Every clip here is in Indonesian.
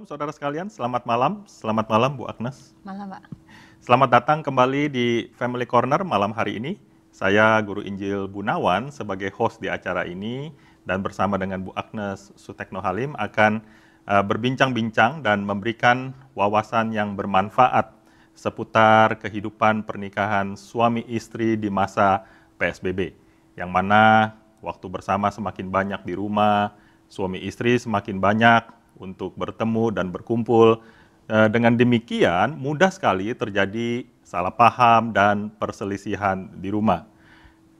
Shalom saudara sekalian, selamat malam. Selamat malam Bu Agnes. Malam Pak. Selamat datang kembali di Family Corner malam hari ini. Saya Guru Injil Bunawan sebagai host di acara ini dan bersama dengan Bu Agnes Sutekno Halim akan uh, berbincang-bincang dan memberikan wawasan yang bermanfaat seputar kehidupan pernikahan suami istri di masa PSBB. Yang mana waktu bersama semakin banyak di rumah, suami istri semakin banyak untuk bertemu dan berkumpul. Eh, dengan demikian, mudah sekali terjadi salah paham dan perselisihan di rumah.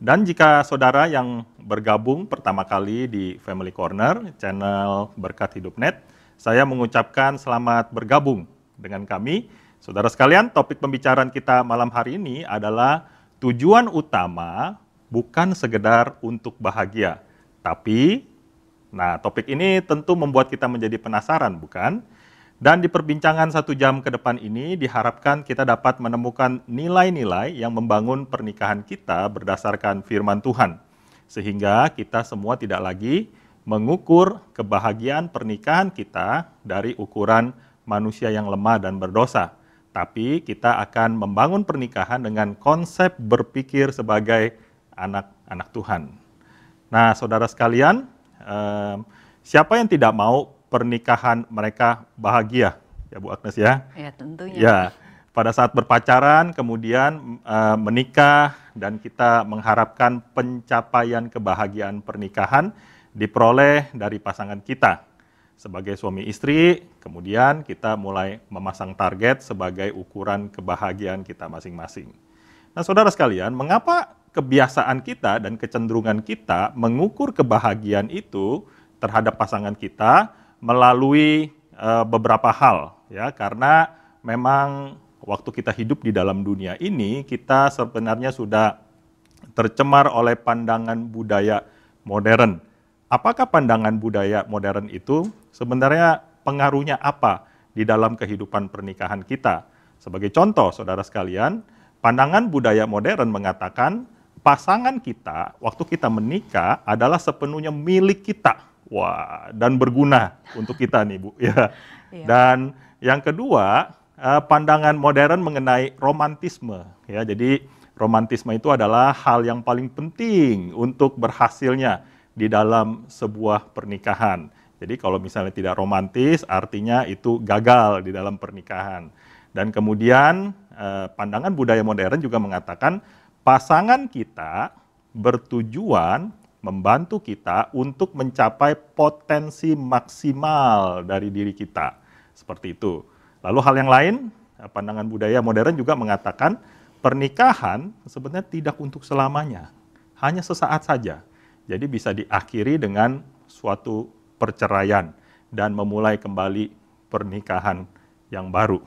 Dan jika saudara yang bergabung pertama kali di Family Corner, channel Berkat Hidup Net, saya mengucapkan selamat bergabung dengan kami. Saudara sekalian, topik pembicaraan kita malam hari ini adalah tujuan utama bukan sekedar untuk bahagia, tapi Nah, topik ini tentu membuat kita menjadi penasaran, bukan? Dan di perbincangan satu jam ke depan ini diharapkan kita dapat menemukan nilai-nilai yang membangun pernikahan kita berdasarkan firman Tuhan. Sehingga kita semua tidak lagi mengukur kebahagiaan pernikahan kita dari ukuran manusia yang lemah dan berdosa. Tapi kita akan membangun pernikahan dengan konsep berpikir sebagai anak-anak Tuhan. Nah, saudara sekalian, Um, siapa yang tidak mau pernikahan mereka bahagia, ya Bu Agnes ya? Ya tentunya. Ya, pada saat berpacaran, kemudian uh, menikah, dan kita mengharapkan pencapaian kebahagiaan pernikahan diperoleh dari pasangan kita. Sebagai suami istri, kemudian kita mulai memasang target sebagai ukuran kebahagiaan kita masing-masing. Nah, saudara sekalian, mengapa kebiasaan kita dan kecenderungan kita mengukur kebahagiaan itu terhadap pasangan kita melalui e, beberapa hal ya karena memang waktu kita hidup di dalam dunia ini kita sebenarnya sudah tercemar oleh pandangan budaya modern. Apakah pandangan budaya modern itu sebenarnya pengaruhnya apa di dalam kehidupan pernikahan kita? Sebagai contoh, saudara sekalian, pandangan budaya modern mengatakan pasangan kita waktu kita menikah adalah sepenuhnya milik kita. Wah, dan berguna untuk kita nih, Bu. Ya. Iya. Dan yang kedua, eh, pandangan modern mengenai romantisme. Ya, jadi romantisme itu adalah hal yang paling penting untuk berhasilnya di dalam sebuah pernikahan. Jadi kalau misalnya tidak romantis, artinya itu gagal di dalam pernikahan. Dan kemudian eh, pandangan budaya modern juga mengatakan pasangan kita bertujuan membantu kita untuk mencapai potensi maksimal dari diri kita. Seperti itu. Lalu hal yang lain, pandangan budaya modern juga mengatakan pernikahan sebenarnya tidak untuk selamanya, hanya sesaat saja. Jadi bisa diakhiri dengan suatu perceraian dan memulai kembali pernikahan yang baru,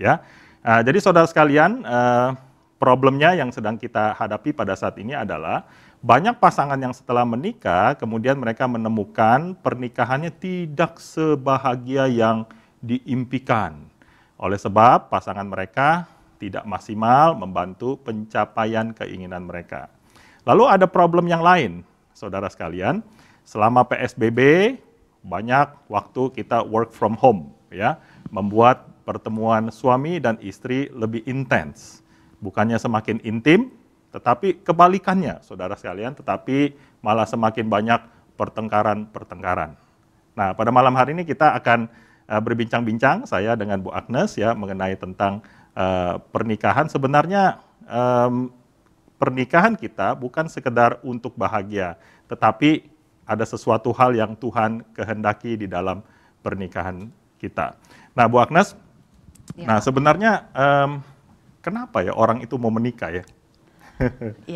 ya. Nah, jadi saudara sekalian, eh, problemnya yang sedang kita hadapi pada saat ini adalah banyak pasangan yang setelah menikah kemudian mereka menemukan pernikahannya tidak sebahagia yang diimpikan oleh sebab pasangan mereka tidak maksimal membantu pencapaian keinginan mereka. Lalu ada problem yang lain, saudara sekalian. Selama PSBB banyak waktu kita work from home ya, membuat pertemuan suami dan istri lebih intens. Bukannya semakin intim, tetapi kebalikannya, saudara sekalian, tetapi malah semakin banyak pertengkaran-pertengkaran. Nah, pada malam hari ini kita akan uh, berbincang-bincang saya dengan Bu Agnes ya mengenai tentang uh, pernikahan. Sebenarnya um, pernikahan kita bukan sekedar untuk bahagia, tetapi ada sesuatu hal yang Tuhan kehendaki di dalam pernikahan kita. Nah, Bu Agnes, ya. nah sebenarnya um, Kenapa ya orang itu mau menikah ya?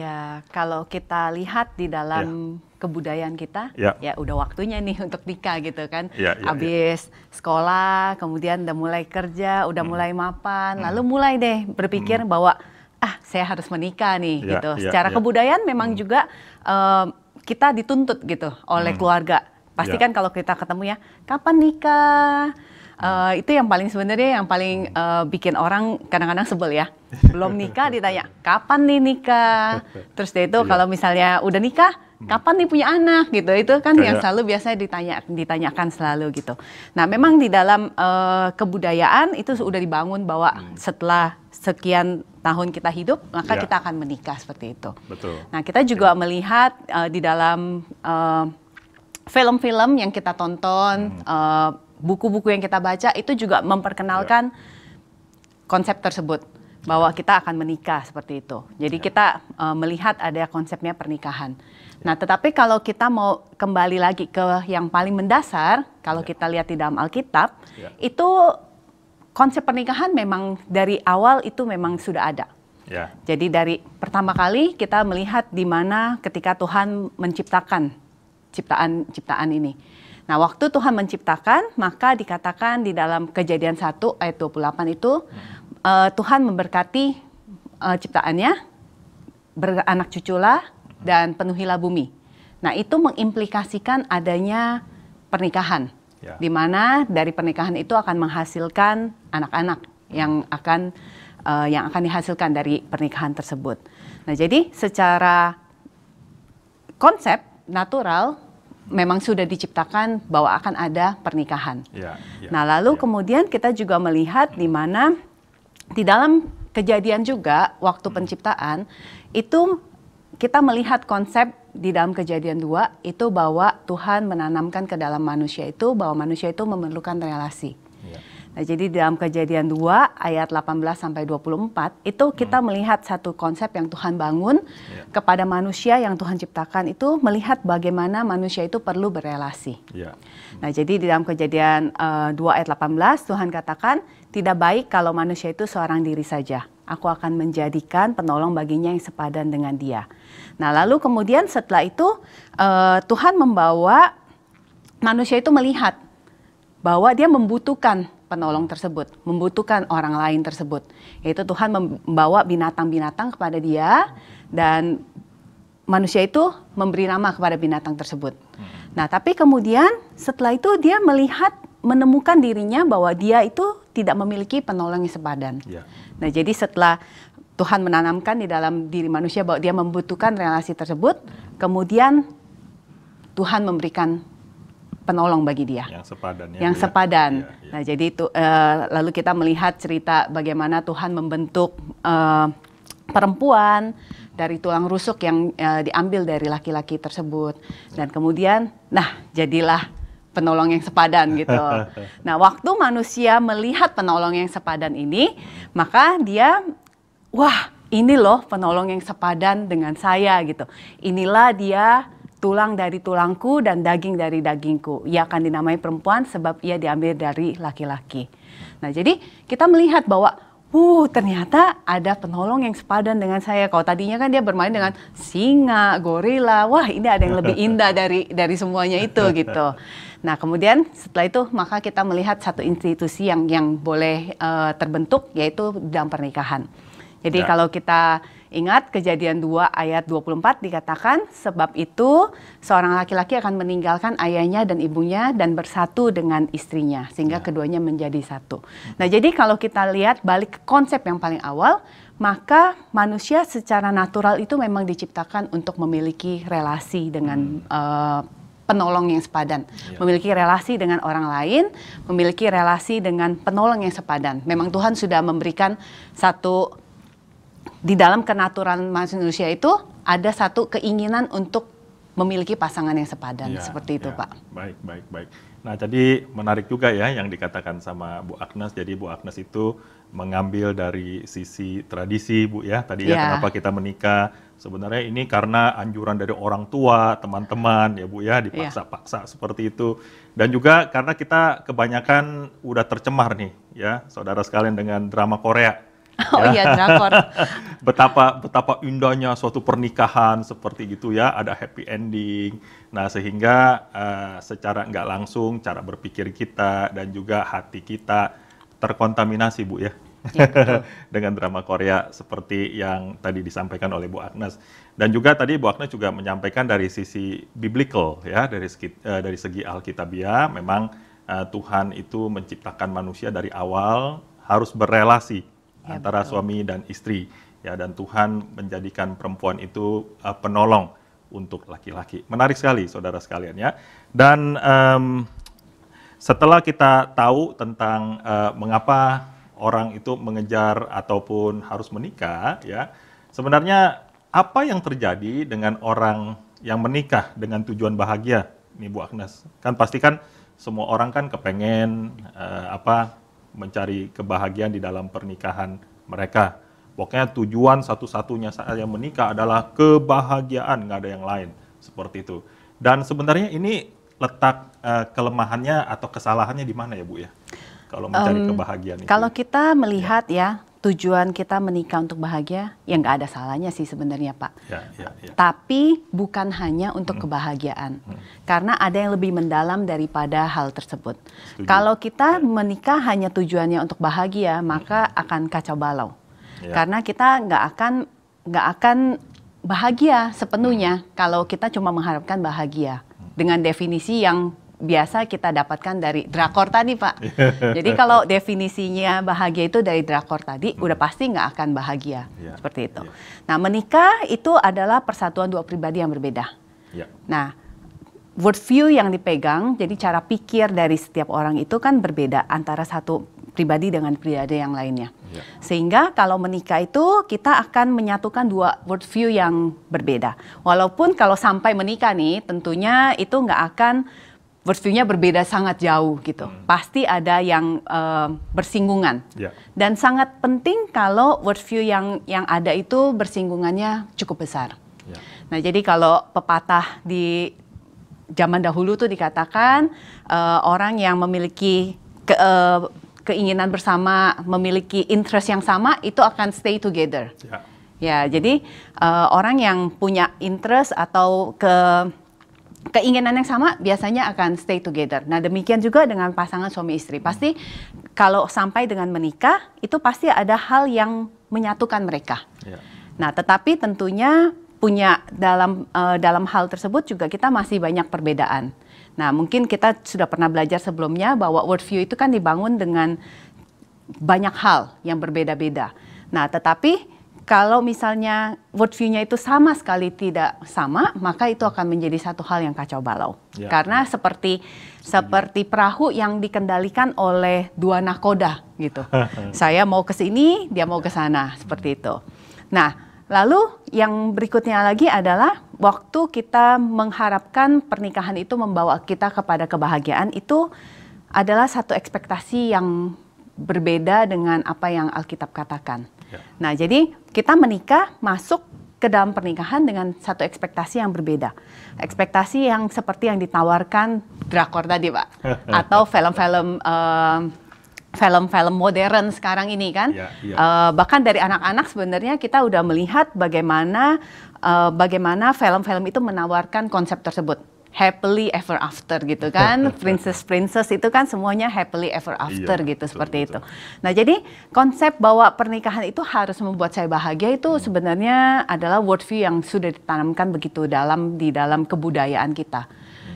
ya, kalau kita lihat di dalam ya. kebudayaan kita, ya. ya udah waktunya nih untuk nikah gitu kan. Ya, ya, Abis ya. sekolah, kemudian udah mulai kerja, udah hmm. mulai mapan, hmm. lalu mulai deh berpikir hmm. bahwa ah saya harus menikah nih ya, gitu. Ya, Secara ya. kebudayaan memang hmm. juga um, kita dituntut gitu oleh hmm. keluarga. Pastikan ya. Kan kalau kita ketemu ya, kapan nikah? Eh, itu yang paling sebenarnya yang paling uh, bikin orang kadang-kadang sebel ya. Belum nikah ditanya, kapan nih nikah? Terus dia itu iya. kalau misalnya udah nikah, hmm. kapan nih punya anak gitu. Itu kan Kaya. yang selalu biasanya ditanya ditanyakan selalu gitu. Nah, memang di dalam uh, kebudayaan itu sudah dibangun bahwa hmm. setelah sekian tahun kita hidup, maka ya. kita akan menikah seperti itu. Betul. Nah, kita juga ya. melihat uh, di dalam film-film uh, film -film yang kita tonton, hmm. uh, buku-buku yang kita baca itu juga memperkenalkan ya. konsep tersebut bahwa kita akan menikah seperti itu. Jadi ya. kita uh, melihat ada konsepnya pernikahan. Ya. Nah, tetapi kalau kita mau kembali lagi ke yang paling mendasar, kalau ya. kita lihat di dalam Alkitab, ya. itu konsep pernikahan memang dari awal itu memang sudah ada. Ya. Jadi dari pertama kali kita melihat di mana ketika Tuhan menciptakan ciptaan ciptaan ini. Nah, waktu Tuhan menciptakan, maka dikatakan di dalam Kejadian 1 ayat 28 itu hmm. uh, Tuhan memberkati uh, ciptaannya, beranak cuculah hmm. dan penuhilah bumi. Nah, itu mengimplikasikan adanya pernikahan. Ya. Di mana dari pernikahan itu akan menghasilkan anak-anak hmm. yang akan uh, yang akan dihasilkan dari pernikahan tersebut. Nah, jadi secara konsep natural memang sudah diciptakan bahwa akan ada pernikahan. Ya, ya, nah, lalu ya. kemudian kita juga melihat di mana di dalam kejadian juga waktu hmm. penciptaan itu kita melihat konsep di dalam kejadian dua itu bahwa Tuhan menanamkan ke dalam manusia itu bahwa manusia itu memerlukan relasi. Nah, jadi dalam kejadian 2 ayat 18 sampai 24 itu kita hmm. melihat satu konsep yang Tuhan bangun yeah. kepada manusia yang Tuhan ciptakan itu melihat bagaimana manusia itu perlu berelasi. Yeah. Hmm. Nah, jadi di dalam kejadian uh, eh, 2 ayat 18 Tuhan katakan tidak baik kalau manusia itu seorang diri saja. Aku akan menjadikan penolong baginya yang sepadan dengan dia. Nah, lalu kemudian setelah itu uh, Tuhan membawa manusia itu melihat bahwa dia membutuhkan penolong tersebut, membutuhkan orang lain tersebut. Yaitu Tuhan membawa binatang-binatang kepada dia dan manusia itu memberi nama kepada binatang tersebut. Hmm. Nah, tapi kemudian setelah itu dia melihat menemukan dirinya bahwa dia itu tidak memiliki penolong yang sepadan. Ya. Nah, jadi setelah Tuhan menanamkan di dalam diri manusia bahwa dia membutuhkan relasi tersebut, kemudian Tuhan memberikan penolong bagi dia. Yang sepadan. Ya, yang ya. sepadan. Ya, ya. Nah, jadi itu uh, lalu kita melihat cerita bagaimana Tuhan membentuk uh, perempuan dari tulang rusuk yang uh, diambil dari laki-laki tersebut dan kemudian nah jadilah penolong yang sepadan gitu. nah, waktu manusia melihat penolong yang sepadan ini, maka dia wah, ini loh penolong yang sepadan dengan saya gitu. Inilah dia tulang dari tulangku dan daging dari dagingku. Ia akan dinamai perempuan sebab ia diambil dari laki-laki. Nah, jadi kita melihat bahwa Uh, ternyata ada penolong yang sepadan dengan saya. Kalau tadinya kan dia bermain dengan singa, gorila. Wah, ini ada yang lebih indah dari dari semuanya itu gitu. Nah, kemudian setelah itu maka kita melihat satu institusi yang yang boleh uh, terbentuk yaitu dalam pernikahan. Jadi ya. kalau kita Ingat kejadian 2 ayat 24 dikatakan sebab itu seorang laki-laki akan meninggalkan ayahnya dan ibunya dan bersatu dengan istrinya sehingga ya. keduanya menjadi satu. Nah, jadi kalau kita lihat balik ke konsep yang paling awal, maka manusia secara natural itu memang diciptakan untuk memiliki relasi dengan hmm. uh, penolong yang sepadan, ya. memiliki relasi dengan orang lain, memiliki relasi dengan penolong yang sepadan. Memang Tuhan sudah memberikan satu di dalam kenaturan manusia itu ada satu keinginan untuk memiliki pasangan yang sepadan ya, seperti itu ya. Pak. Baik, baik, baik. Nah, jadi menarik juga ya yang dikatakan sama Bu Agnes. Jadi Bu Agnes itu mengambil dari sisi tradisi Bu ya. Tadi ya, ya kenapa kita menikah? Sebenarnya ini karena anjuran dari orang tua, teman-teman ya Bu ya, dipaksa-paksa ya. seperti itu. Dan juga karena kita kebanyakan udah tercemar nih ya, saudara sekalian dengan drama Korea Oh iya, ya. iya drakor. betapa betapa indahnya suatu pernikahan seperti gitu ya, ada happy ending. Nah sehingga uh, secara nggak langsung cara berpikir kita dan juga hati kita terkontaminasi bu ya. ya dengan drama Korea seperti yang tadi disampaikan oleh Bu Agnes dan juga tadi Bu Agnes juga menyampaikan dari sisi biblical ya dari segi, eh, dari segi Alkitabiah memang uh, Tuhan itu menciptakan manusia dari awal harus berelasi Ya, antara betul. suami dan istri ya dan Tuhan menjadikan perempuan itu uh, penolong untuk laki-laki. Menarik sekali saudara sekalian ya. Dan um, setelah kita tahu tentang uh, mengapa orang itu mengejar ataupun harus menikah ya, sebenarnya apa yang terjadi dengan orang yang menikah dengan tujuan bahagia? Nih Bu Agnes, kan pastikan semua orang kan kepengen uh, apa mencari kebahagiaan di dalam pernikahan mereka. Pokoknya tujuan satu-satunya saat yang menikah adalah kebahagiaan, nggak ada yang lain seperti itu. Dan sebenarnya ini letak uh, kelemahannya atau kesalahannya di mana ya Bu ya? Kalau mencari um, kebahagiaan itu. Kalau kita melihat iya. ya, ya tujuan kita menikah untuk bahagia, yang nggak ada salahnya sih sebenarnya Pak. Ya, ya, ya. Tapi bukan hanya untuk hmm. kebahagiaan, hmm. karena ada yang lebih mendalam daripada hal tersebut. Setuju. Kalau kita ya. menikah hanya tujuannya untuk bahagia, maka hmm. akan kacau balau, ya. karena kita nggak akan nggak akan bahagia sepenuhnya hmm. kalau kita cuma mengharapkan bahagia hmm. dengan definisi yang biasa kita dapatkan dari drakor tadi Pak. Jadi kalau definisinya bahagia itu dari drakor tadi, hmm. udah pasti nggak akan bahagia. Yeah. Seperti itu. Yeah. Nah menikah itu adalah persatuan dua pribadi yang berbeda. Yeah. Nah view yang dipegang, jadi cara pikir dari setiap orang itu kan berbeda antara satu pribadi dengan pribadi yang lainnya. Yeah. Sehingga kalau menikah itu kita akan menyatukan dua world view yang berbeda. Walaupun kalau sampai menikah nih tentunya itu nggak akan Worldview-nya berbeda sangat jauh gitu. Hmm. Pasti ada yang uh, bersinggungan. Yeah. Dan sangat penting kalau worldview yang yang ada itu bersinggungannya cukup besar. Yeah. Nah jadi kalau pepatah di zaman dahulu tuh dikatakan uh, orang yang memiliki ke, uh, keinginan bersama, memiliki interest yang sama itu akan stay together. Yeah. Ya jadi uh, orang yang punya interest atau ke keinginan yang sama biasanya akan stay together. Nah, demikian juga dengan pasangan suami istri. Pasti kalau sampai dengan menikah itu pasti ada hal yang menyatukan mereka. Yeah. Nah, tetapi tentunya punya dalam uh, dalam hal tersebut juga kita masih banyak perbedaan. Nah, mungkin kita sudah pernah belajar sebelumnya bahwa worldview itu kan dibangun dengan banyak hal yang berbeda-beda. Nah, tetapi kalau misalnya worldview-nya itu sama sekali tidak sama, maka itu akan menjadi satu hal yang kacau balau. Ya, Karena seperti seperti perahu yang dikendalikan oleh dua nakoda gitu. Saya mau ke sini, dia mau ke sana, seperti itu. Nah, lalu yang berikutnya lagi adalah waktu kita mengharapkan pernikahan itu membawa kita kepada kebahagiaan itu adalah satu ekspektasi yang berbeda dengan apa yang Alkitab katakan. Ya. Nah, jadi kita menikah masuk ke dalam pernikahan dengan satu ekspektasi yang berbeda. Ekspektasi yang seperti yang ditawarkan drakor tadi, Pak, atau film-film film film-film modern sekarang ini kan. Ya, ya. Uh, bahkan dari anak-anak sebenarnya kita udah melihat bagaimana uh, bagaimana film-film itu menawarkan konsep tersebut happily ever after gitu kan princess princess itu kan semuanya happily ever iya, after iya, gitu betul, seperti betul. itu nah jadi konsep bahwa pernikahan itu harus membuat saya bahagia itu hmm. sebenarnya adalah worldview yang sudah ditanamkan begitu dalam di dalam kebudayaan kita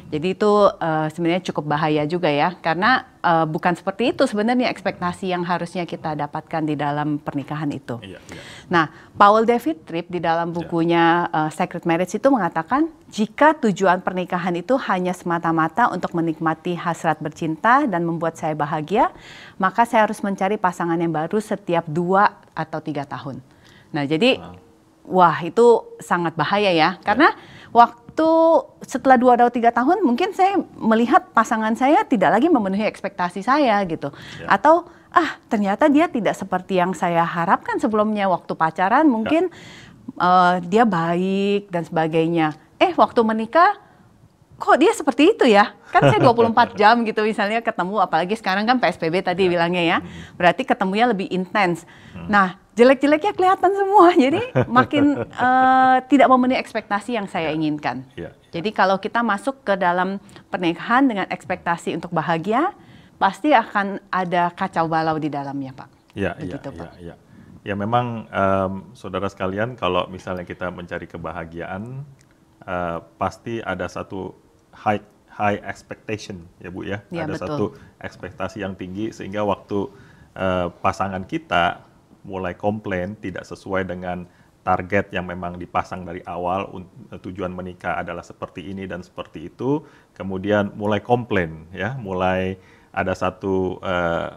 jadi itu uh, sebenarnya cukup bahaya juga ya, karena uh, bukan seperti itu sebenarnya ekspektasi yang harusnya kita dapatkan di dalam pernikahan itu. Yeah, yeah. Nah, Paul David Tripp di dalam iya. bukunya uh, Sacred Marriage itu mengatakan jika tujuan pernikahan itu hanya semata-mata untuk menikmati hasrat bercinta dan membuat saya bahagia, maka saya harus mencari pasangan yang baru setiap dua atau tiga tahun. Nah, jadi wow. wah itu sangat bahaya ya, karena iya. waktu itu setelah dua atau tiga tahun mungkin saya melihat pasangan saya tidak lagi memenuhi ekspektasi saya gitu ya. atau ah ternyata dia tidak seperti yang saya harapkan sebelumnya waktu pacaran mungkin ya. uh, dia baik dan sebagainya eh waktu menikah kok dia seperti itu ya? Kan saya 24 jam gitu misalnya ketemu, apalagi sekarang kan PSBB tadi ya. bilangnya ya, hmm. berarti ketemunya lebih intens. Hmm. Nah, jelek-jeleknya kelihatan semua. Jadi makin uh, tidak memenuhi ekspektasi yang saya ya. inginkan. Yeah. Jadi kalau kita masuk ke dalam pernikahan dengan ekspektasi untuk bahagia, pasti akan ada kacau balau di dalamnya, Pak. Iya, iya, iya. Ya memang um, saudara sekalian kalau misalnya kita mencari kebahagiaan, uh, pasti ada satu high high expectation ya Bu ya. ya ada betul. satu ekspektasi yang tinggi sehingga waktu uh, pasangan kita mulai komplain tidak sesuai dengan target yang memang dipasang dari awal eh, tujuan menikah adalah seperti ini dan seperti itu kemudian mulai komplain ya mulai ada satu eh,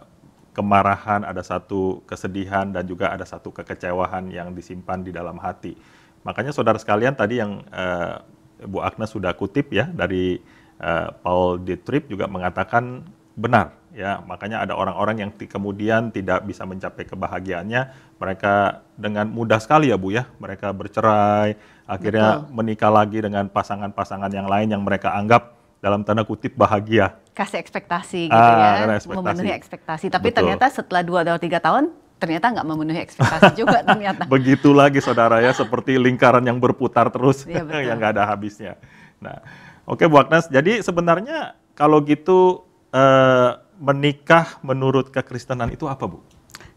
kemarahan ada satu kesedihan dan juga ada satu kekecewaan yang disimpan di dalam hati makanya saudara sekalian tadi yang eh, Bu Agnes sudah kutip ya dari eh, Paul Dietrich juga mengatakan benar ya makanya ada orang-orang yang kemudian tidak bisa mencapai kebahagiaannya mereka dengan mudah sekali ya Bu ya mereka bercerai akhirnya Betul. menikah lagi dengan pasangan-pasangan yang lain yang mereka anggap dalam tanda kutip bahagia. Kasih ekspektasi ah, gitu ah, ya, memenuhi ekspektasi. Tapi Betul. ternyata setelah dua atau tiga tahun, ternyata nggak memenuhi ekspektasi juga ternyata. Begitu lagi saudara ya, seperti lingkaran yang berputar terus, ya, betul. yang nggak ada habisnya. Nah, oke Bu Agnes, jadi sebenarnya kalau gitu eh, menikah menurut kekristenan itu apa, Bu?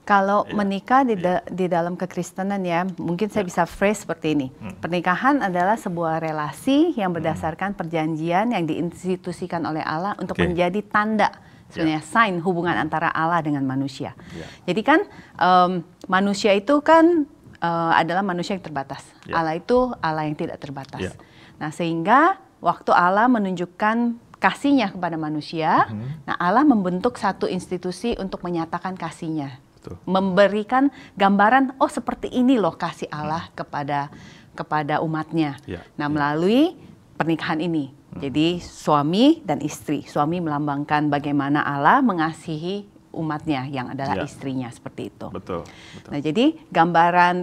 Kalau ya. menikah di, iya. da di dalam kekristenan ya, mungkin saya ya. bisa phrase seperti ini. Hmm. Pernikahan adalah sebuah relasi yang hmm. berdasarkan hmm. perjanjian yang diinstitusikan oleh Allah untuk okay. menjadi tanda sebenarnya yeah. sign hubungan antara Allah dengan manusia. Yeah. Jadi kan um, manusia itu kan uh, adalah manusia yang terbatas. Yeah. Allah itu Allah yang tidak terbatas. Yeah. Nah, sehingga waktu Allah menunjukkan kasihnya kepada manusia. Hmm. Nah, Allah membentuk satu institusi untuk menyatakan kasihnya. Betul. Memberikan gambaran, oh seperti ini loh kasih mm-hmm. Allah hmm. kepada kepada umatnya. Ya. Nah, ya. melalui pernikahan ini. Hmm. Jadi suami dan istri. Suami melambangkan bagaimana Allah mengasihi umatnya yang adalah ya. istrinya seperti itu. Betul, betul. Nah, jadi gambaran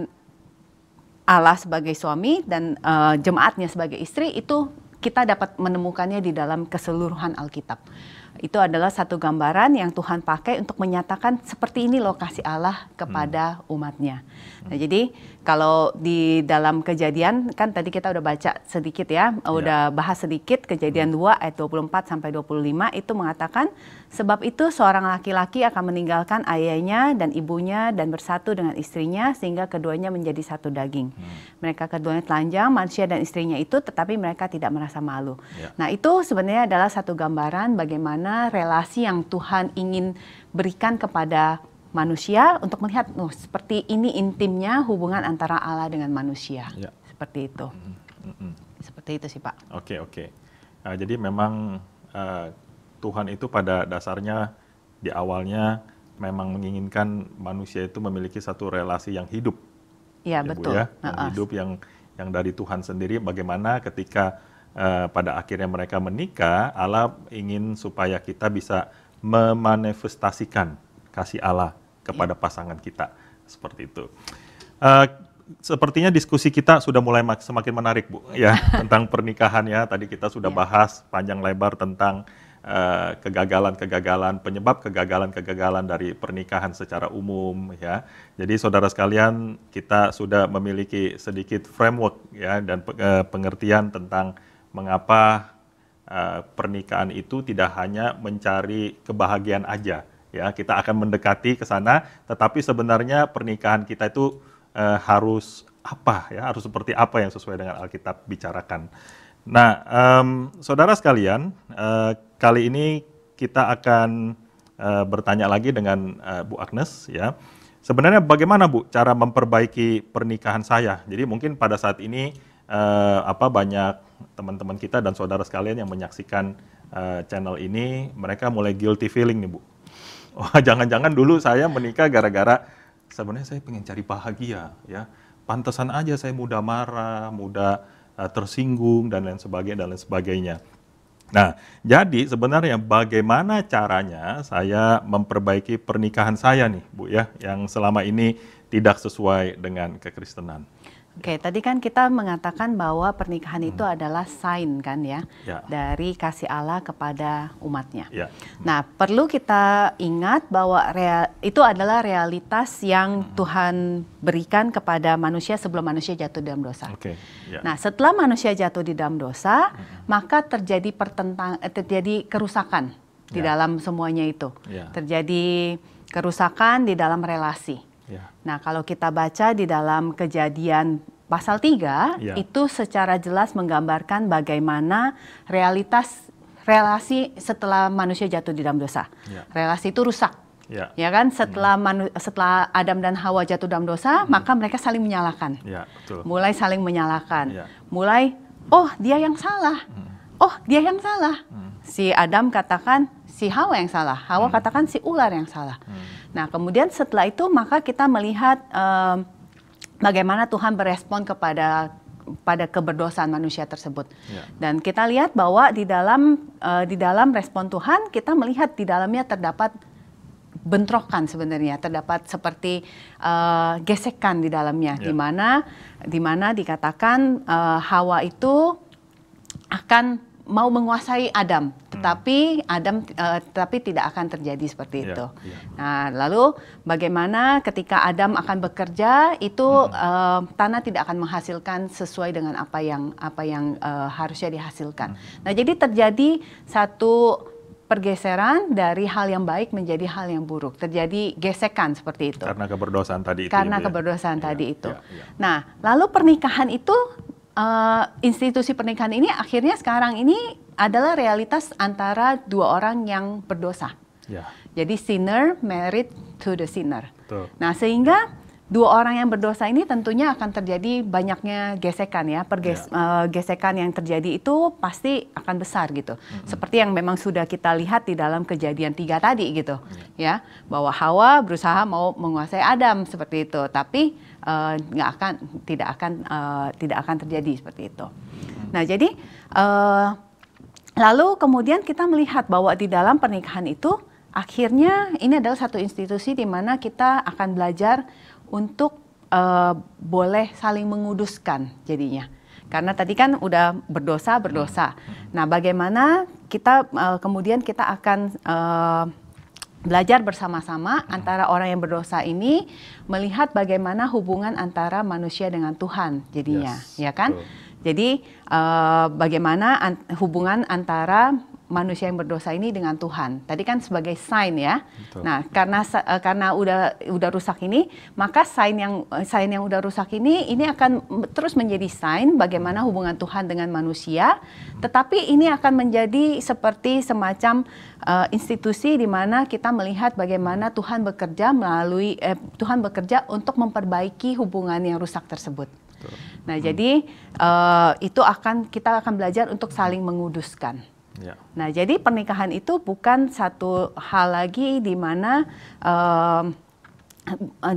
Allah sebagai suami dan uh, jemaatnya sebagai istri itu kita dapat menemukannya di dalam keseluruhan Alkitab. Itu adalah satu gambaran yang Tuhan pakai untuk menyatakan seperti ini lokasi Allah kepada hmm. umatnya. Nah, jadi kalau di dalam kejadian kan tadi kita udah baca sedikit ya, ya. udah bahas sedikit kejadian 2 hmm. ayat 24 sampai 25 itu mengatakan Sebab itu seorang laki-laki akan meninggalkan ayahnya dan ibunya dan bersatu dengan istrinya sehingga keduanya menjadi satu daging. Hmm. Mereka keduanya telanjang, manusia dan istrinya itu tetapi mereka tidak merasa malu. Ya. Nah itu sebenarnya adalah satu gambaran bagaimana relasi yang Tuhan ingin berikan kepada manusia untuk melihat oh, seperti ini intimnya hubungan antara Allah dengan manusia. Ya. Seperti itu. Mm -hmm. Seperti itu sih Pak. Oke okay, oke. Okay. Uh, eh, jadi memang uh, Tuhan itu pada dasarnya di awalnya memang menginginkan manusia itu memiliki satu relasi yang hidup. Iya, ya, betul. Bu, ya? Yang uh -uh. hidup yang yang dari Tuhan sendiri bagaimana ketika uh, pada akhirnya mereka menikah, Allah ingin supaya kita bisa memanifestasikan kasih Allah kepada ya. pasangan kita. Seperti itu. Uh, sepertinya diskusi kita sudah mulai semakin menarik, Bu, ya, tentang pernikahan ya. Tadi kita sudah ya. bahas panjang lebar tentang Eh, kegagalan-kegagalan, penyebab kegagalan-kegagalan dari pernikahan secara umum ya. Jadi saudara sekalian, kita sudah memiliki sedikit framework ya dan eh, pengertian tentang mengapa uh, pernikahan itu tidak hanya mencari kebahagiaan aja ya. Kita akan mendekati ke sana, tetapi sebenarnya pernikahan kita itu uh, harus apa ya, harus seperti apa yang sesuai dengan Alkitab bicarakan. Nah, um, saudara sekalian, uh, kali ini kita akan uh, bertanya lagi dengan uh, Bu Agnes ya. Sebenarnya bagaimana Bu cara memperbaiki pernikahan saya? Jadi mungkin pada saat ini uh, apa banyak teman-teman kita dan saudara sekalian yang menyaksikan uh, channel ini, mereka mulai guilty feeling nih Bu. Wah, jangan-jangan dulu saya menikah gara-gara sebenarnya saya pengen cari bahagia ya. Pantesan aja saya mudah marah, mudah Eh, tersinggung dan lain sebagainya dan lain sebagainya. Nah, jadi sebenarnya bagaimana caranya saya memperbaiki pernikahan saya nih, Bu ya, yang selama ini tidak sesuai dengan kekristenan. Oke, okay, tadi kan kita mengatakan bahwa pernikahan hmm. itu adalah sign kan ya, ya. dari kasih Allah kepada umatnya. Ya. Nah, perlu kita ingat bahwa real, itu adalah realitas yang hmm. Tuhan berikan kepada manusia sebelum manusia jatuh dalam dosa. Okay. Ya. Nah, setelah manusia jatuh di dalam dosa, hmm. maka terjadi pertentang eh, terjadi kerusakan ya. di dalam semuanya itu. Ya. Terjadi kerusakan di dalam relasi Yeah. Nah, kalau kita baca di dalam kejadian pasal 3 yeah. itu secara jelas menggambarkan bagaimana realitas relasi setelah manusia jatuh di dalam dosa. Yeah. Relasi itu rusak. Ya, ya kan hmm. setelah hmm. manu, setelah Adam dan Hawa jatuh dalam dosa, hmm. maka mereka saling menyalahkan. Ya, betul. Mulai saling menyalahkan. Ya. Mulai oh, dia yang salah. Hmm. Oh, dia yang salah. Hmm. Si Adam katakan si Hawa yang salah. Hawa hmm. katakan si ular yang salah. Hmm. Nah, kemudian setelah itu maka kita melihat um, bagaimana Tuhan berespon kepada pada keberdosaan manusia tersebut. Ya. Dan kita lihat bahwa di dalam uh, di dalam respon Tuhan kita melihat di dalamnya terdapat bentrokan sebenarnya terdapat seperti uh, gesekan di dalamnya yeah. di mana di mana dikatakan uh, Hawa itu akan mau menguasai Adam, hmm. tetapi hmm. Adam uh, tetapi tidak akan terjadi seperti yeah, itu. Yeah. Nah, lalu bagaimana ketika Adam akan bekerja itu hmm. uh, tanah tidak akan menghasilkan sesuai dengan apa yang apa yang uh, harusnya dihasilkan. Hmm. Nah, jadi terjadi satu pergeseran dari hal yang baik menjadi hal yang buruk. Terjadi gesekan seperti itu. Karena keberdosaan tadi itu. Karena ya? keberdosaan ya, tadi ya, itu. Ya, ya. Nah, lalu pernikahan itu Eh, institusi pernikahan ini akhirnya sekarang ini adalah realitas antara dua orang yang berdosa. Yeah. Jadi sinner married to the sinner. Betul. Nah sehingga dua orang yang berdosa ini tentunya akan terjadi banyaknya gesekan ya, perges yeah. Ya. uh, gesekan yang terjadi itu pasti akan besar gitu. Mm -hmm. Seperti yang memang sudah kita lihat di dalam kejadian tiga tadi gitu, yeah. ya bahwa Hawa berusaha mau menguasai Adam seperti itu, tapi Eh, nggak uh, akan tidak akan uh, tidak akan terjadi seperti itu. Hmm. Nah jadi uh, lalu kemudian kita melihat bahwa di dalam pernikahan itu akhirnya ini adalah satu institusi di mana kita akan belajar untuk uh, boleh saling menguduskan jadinya. Karena tadi kan udah berdosa berdosa. Hmm. Nah, bagaimana kita uh, kemudian kita akan uh, belajar bersama-sama hmm. antara orang yang berdosa ini melihat bagaimana hubungan antara manusia dengan Tuhan jadinya yes. ya kan jadi uh, bagaimana an hubungan antara manusia yang berdosa ini dengan Tuhan. Tadi kan sebagai sign ya. Betul. Nah, karena eh, karena udah udah rusak ini, maka sign yang eh, sign yang udah rusak ini ini akan terus menjadi sign bagaimana hubungan Tuhan dengan manusia, tetapi ini akan menjadi seperti semacam uh, institusi di mana kita melihat bagaimana Tuhan bekerja melalui eh, Tuhan bekerja untuk memperbaiki hubungan yang rusak tersebut. Betul. Nah, hmm. jadi uh, itu akan kita akan belajar untuk saling menguduskan. Ya. Nah, jadi pernikahan itu bukan satu hal lagi di mana um,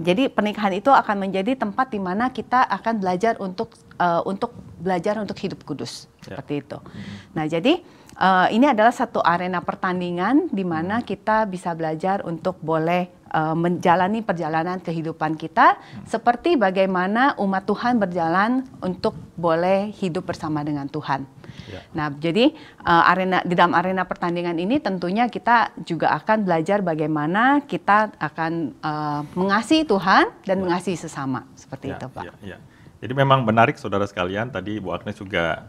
jadi pernikahan itu akan menjadi tempat di mana kita akan belajar untuk uh, untuk belajar untuk hidup kudus ya. seperti itu. hmm. Nah, jadi uh, ini adalah satu arena pertandingan di mana kita bisa belajar untuk boleh uh, menjalani perjalanan kehidupan kita hmm. seperti bagaimana umat Tuhan berjalan untuk boleh hidup bersama dengan Tuhan. Ya. Nah, jadi uh, arena di dalam arena pertandingan ini tentunya kita juga akan belajar bagaimana kita akan uh, mengasihi Tuhan dan ya. mengasihi sesama seperti ya, itu, Pak. Ya, ya. Jadi memang menarik saudara sekalian tadi Bu Agnes juga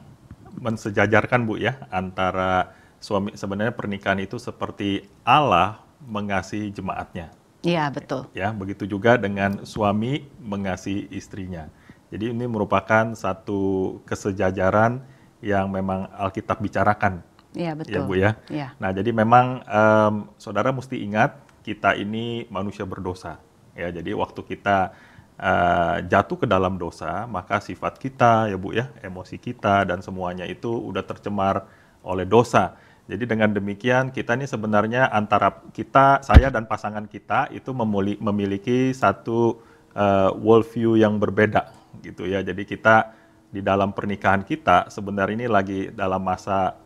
mensejajarkan Bu ya antara suami sebenarnya pernikahan itu seperti Allah mengasihi jemaatnya Gitu. Iya, betul. Ya, begitu juga dengan suami mengasihi istrinya. Jadi ini merupakan satu kesejajaran yang memang Alkitab bicarakan. Iya, ya, betul. Ya, Bu ya. ya. Nah, jadi memang um, saudara mesti ingat kita ini manusia berdosa. Ya, jadi waktu kita uh, jatuh ke dalam dosa, maka sifat kita ya Bu ya, emosi kita dan semuanya itu udah tercemar oleh dosa. Jadi dengan demikian kita ini sebenarnya antara kita, saya dan pasangan kita itu memiliki satu uh, worldview yang berbeda gitu ya. Jadi kita di dalam pernikahan kita sebenarnya ini lagi dalam masa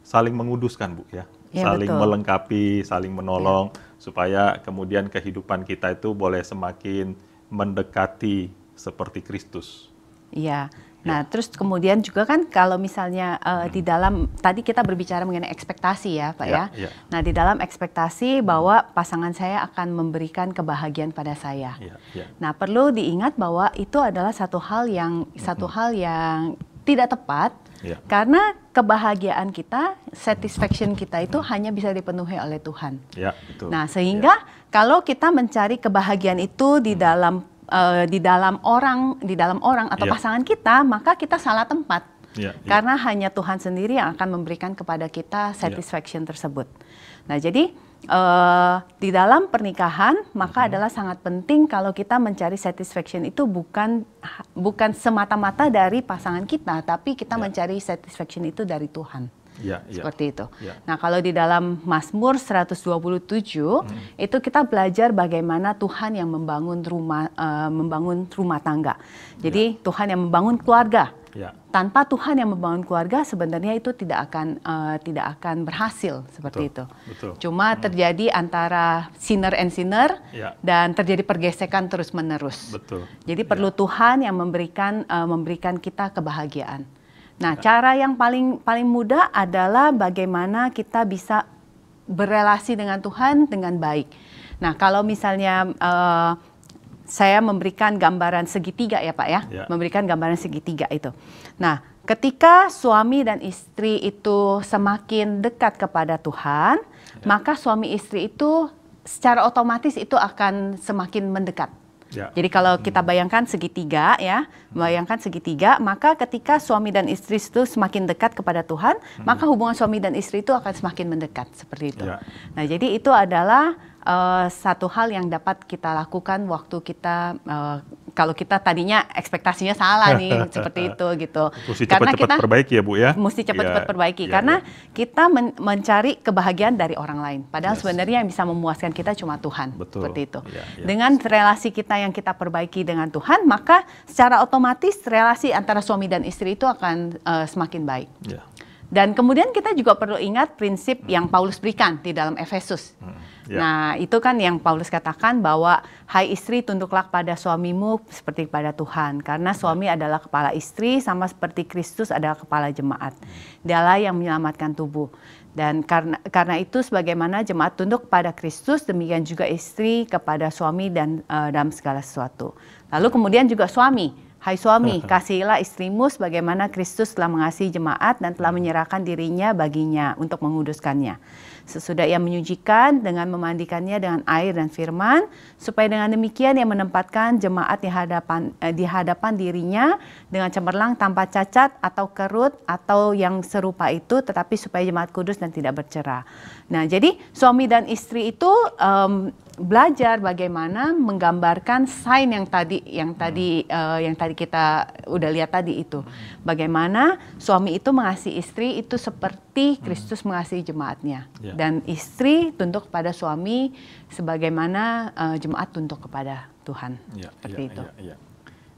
saling menguduskan bu ya, ya saling betul. melengkapi, saling menolong ya. supaya kemudian kehidupan kita itu boleh semakin mendekati seperti Kristus. Iya. Nah, ya. terus kemudian juga kan kalau misalnya uh, hmm. di dalam tadi kita berbicara mengenai ekspektasi ya, Pak ya. ya. ya. Nah, di dalam ekspektasi bahwa pasangan saya akan memberikan kebahagiaan pada saya. Ya, ya. Nah, perlu diingat bahwa itu adalah satu hal yang hmm. satu hal yang tidak tepat ya. karena kebahagiaan kita, satisfaction kita itu hanya bisa dipenuhi oleh Tuhan. Ya, betul. Nah, ya. sehingga ya. kalau kita mencari kebahagiaan itu di dalam uh, di dalam orang, di dalam orang atau yeah. pasangan kita, maka kita salah tempat. Yeah, yeah. Karena hanya Tuhan sendiri yang akan memberikan kepada kita iya. satisfaction yeah. tersebut. Nah, jadi uh, di dalam pernikahan maka hmm. adalah sangat penting kalau kita mencari satisfaction itu bukan bukan semata-mata dari pasangan kita, tapi kita yeah. mencari satisfaction itu dari Tuhan. Ya, ya, Seperti ya. itu. Ya. Nah, kalau di dalam Mazmur 127 hmm. itu kita belajar bagaimana Tuhan yang membangun rumah uh, membangun rumah tangga. Jadi ya. Tuhan yang membangun keluarga. Ya. Tanpa Tuhan yang membangun keluarga sebenarnya itu tidak akan uh, tidak akan berhasil seperti betul, itu. Betul. Cuma hmm. terjadi antara sinner and sinner ya. dan terjadi pergesekan terus menerus. Betul. Jadi ya. perlu ya. Tuhan yang memberikan uh, memberikan kita kebahagiaan. Nah, cara yang paling paling mudah adalah bagaimana kita bisa berelasi dengan Tuhan dengan baik. Nah, kalau misalnya uh, saya memberikan gambaran segitiga ya Pak ya, ya. memberikan gambaran segitiga itu. Nah, ketika suami dan istri itu semakin dekat kepada Tuhan, ya. maka suami istri itu secara otomatis itu akan semakin mendekat Ya. Jadi kalau hmm. kita bayangkan segitiga ya, hmm. bayangkan segitiga, maka ketika suami dan istri itu semakin dekat kepada Tuhan, hmm. maka hubungan suami dan istri itu akan semakin mendekat seperti itu. Ya. Nah, jadi itu adalah uh, satu hal yang dapat kita lakukan waktu kita uh, kalau kita tadinya ekspektasinya salah nih seperti itu gitu. Mesti karena cepat -cepat kita perbaiki ya Bu ya. Mesti cepat-cepat ya, perbaiki ya, karena ya. kita men mencari kebahagiaan dari orang lain. Padahal yes. sebenarnya yang bisa memuaskan kita cuma Tuhan. Betul. Seperti itu. Ya, ya. Dengan relasi kita yang kita perbaiki dengan Tuhan, maka secara otomatis relasi antara suami dan istri itu akan uh, semakin baik. Ya. Dan kemudian kita juga perlu ingat prinsip hmm. yang Paulus berikan di dalam Efesus. Hmm Ya. Nah, itu kan yang Paulus katakan bahwa hai istri tunduklah pada suamimu seperti pada Tuhan karena suami adalah kepala istri sama seperti Kristus adalah kepala jemaat. Hmm. Dialah yang menyelamatkan tubuh. Dan karena karena itu sebagaimana jemaat tunduk pada Kristus demikian juga istri kepada suami dan uh, dalam segala sesuatu. Lalu kemudian juga suami Hai suami, kasihilah istrimu sebagaimana Kristus telah mengasihi jemaat dan telah hmm. menyerahkan dirinya baginya untuk menguduskannya. Sesudah ia menyucikan dengan memandikannya dengan air dan firman, supaya dengan demikian ia menempatkan jemaat di hadapan eh, di hadapan dirinya dengan cemerlang tanpa cacat atau kerut atau yang serupa itu, tetapi supaya jemaat kudus dan tidak bercerah. Nah, jadi suami dan istri itu um, belajar bagaimana menggambarkan sign yang tadi yang hmm. tadi uh, yang tadi kita udah lihat tadi itu hmm. bagaimana suami itu mengasihi istri itu seperti hmm. Kristus mengasihi jemaatnya yeah. dan istri tunduk kepada suami sebagaimana uh, jemaat tunduk kepada Tuhan yeah, ya, seperti yeah, itu yeah, yeah.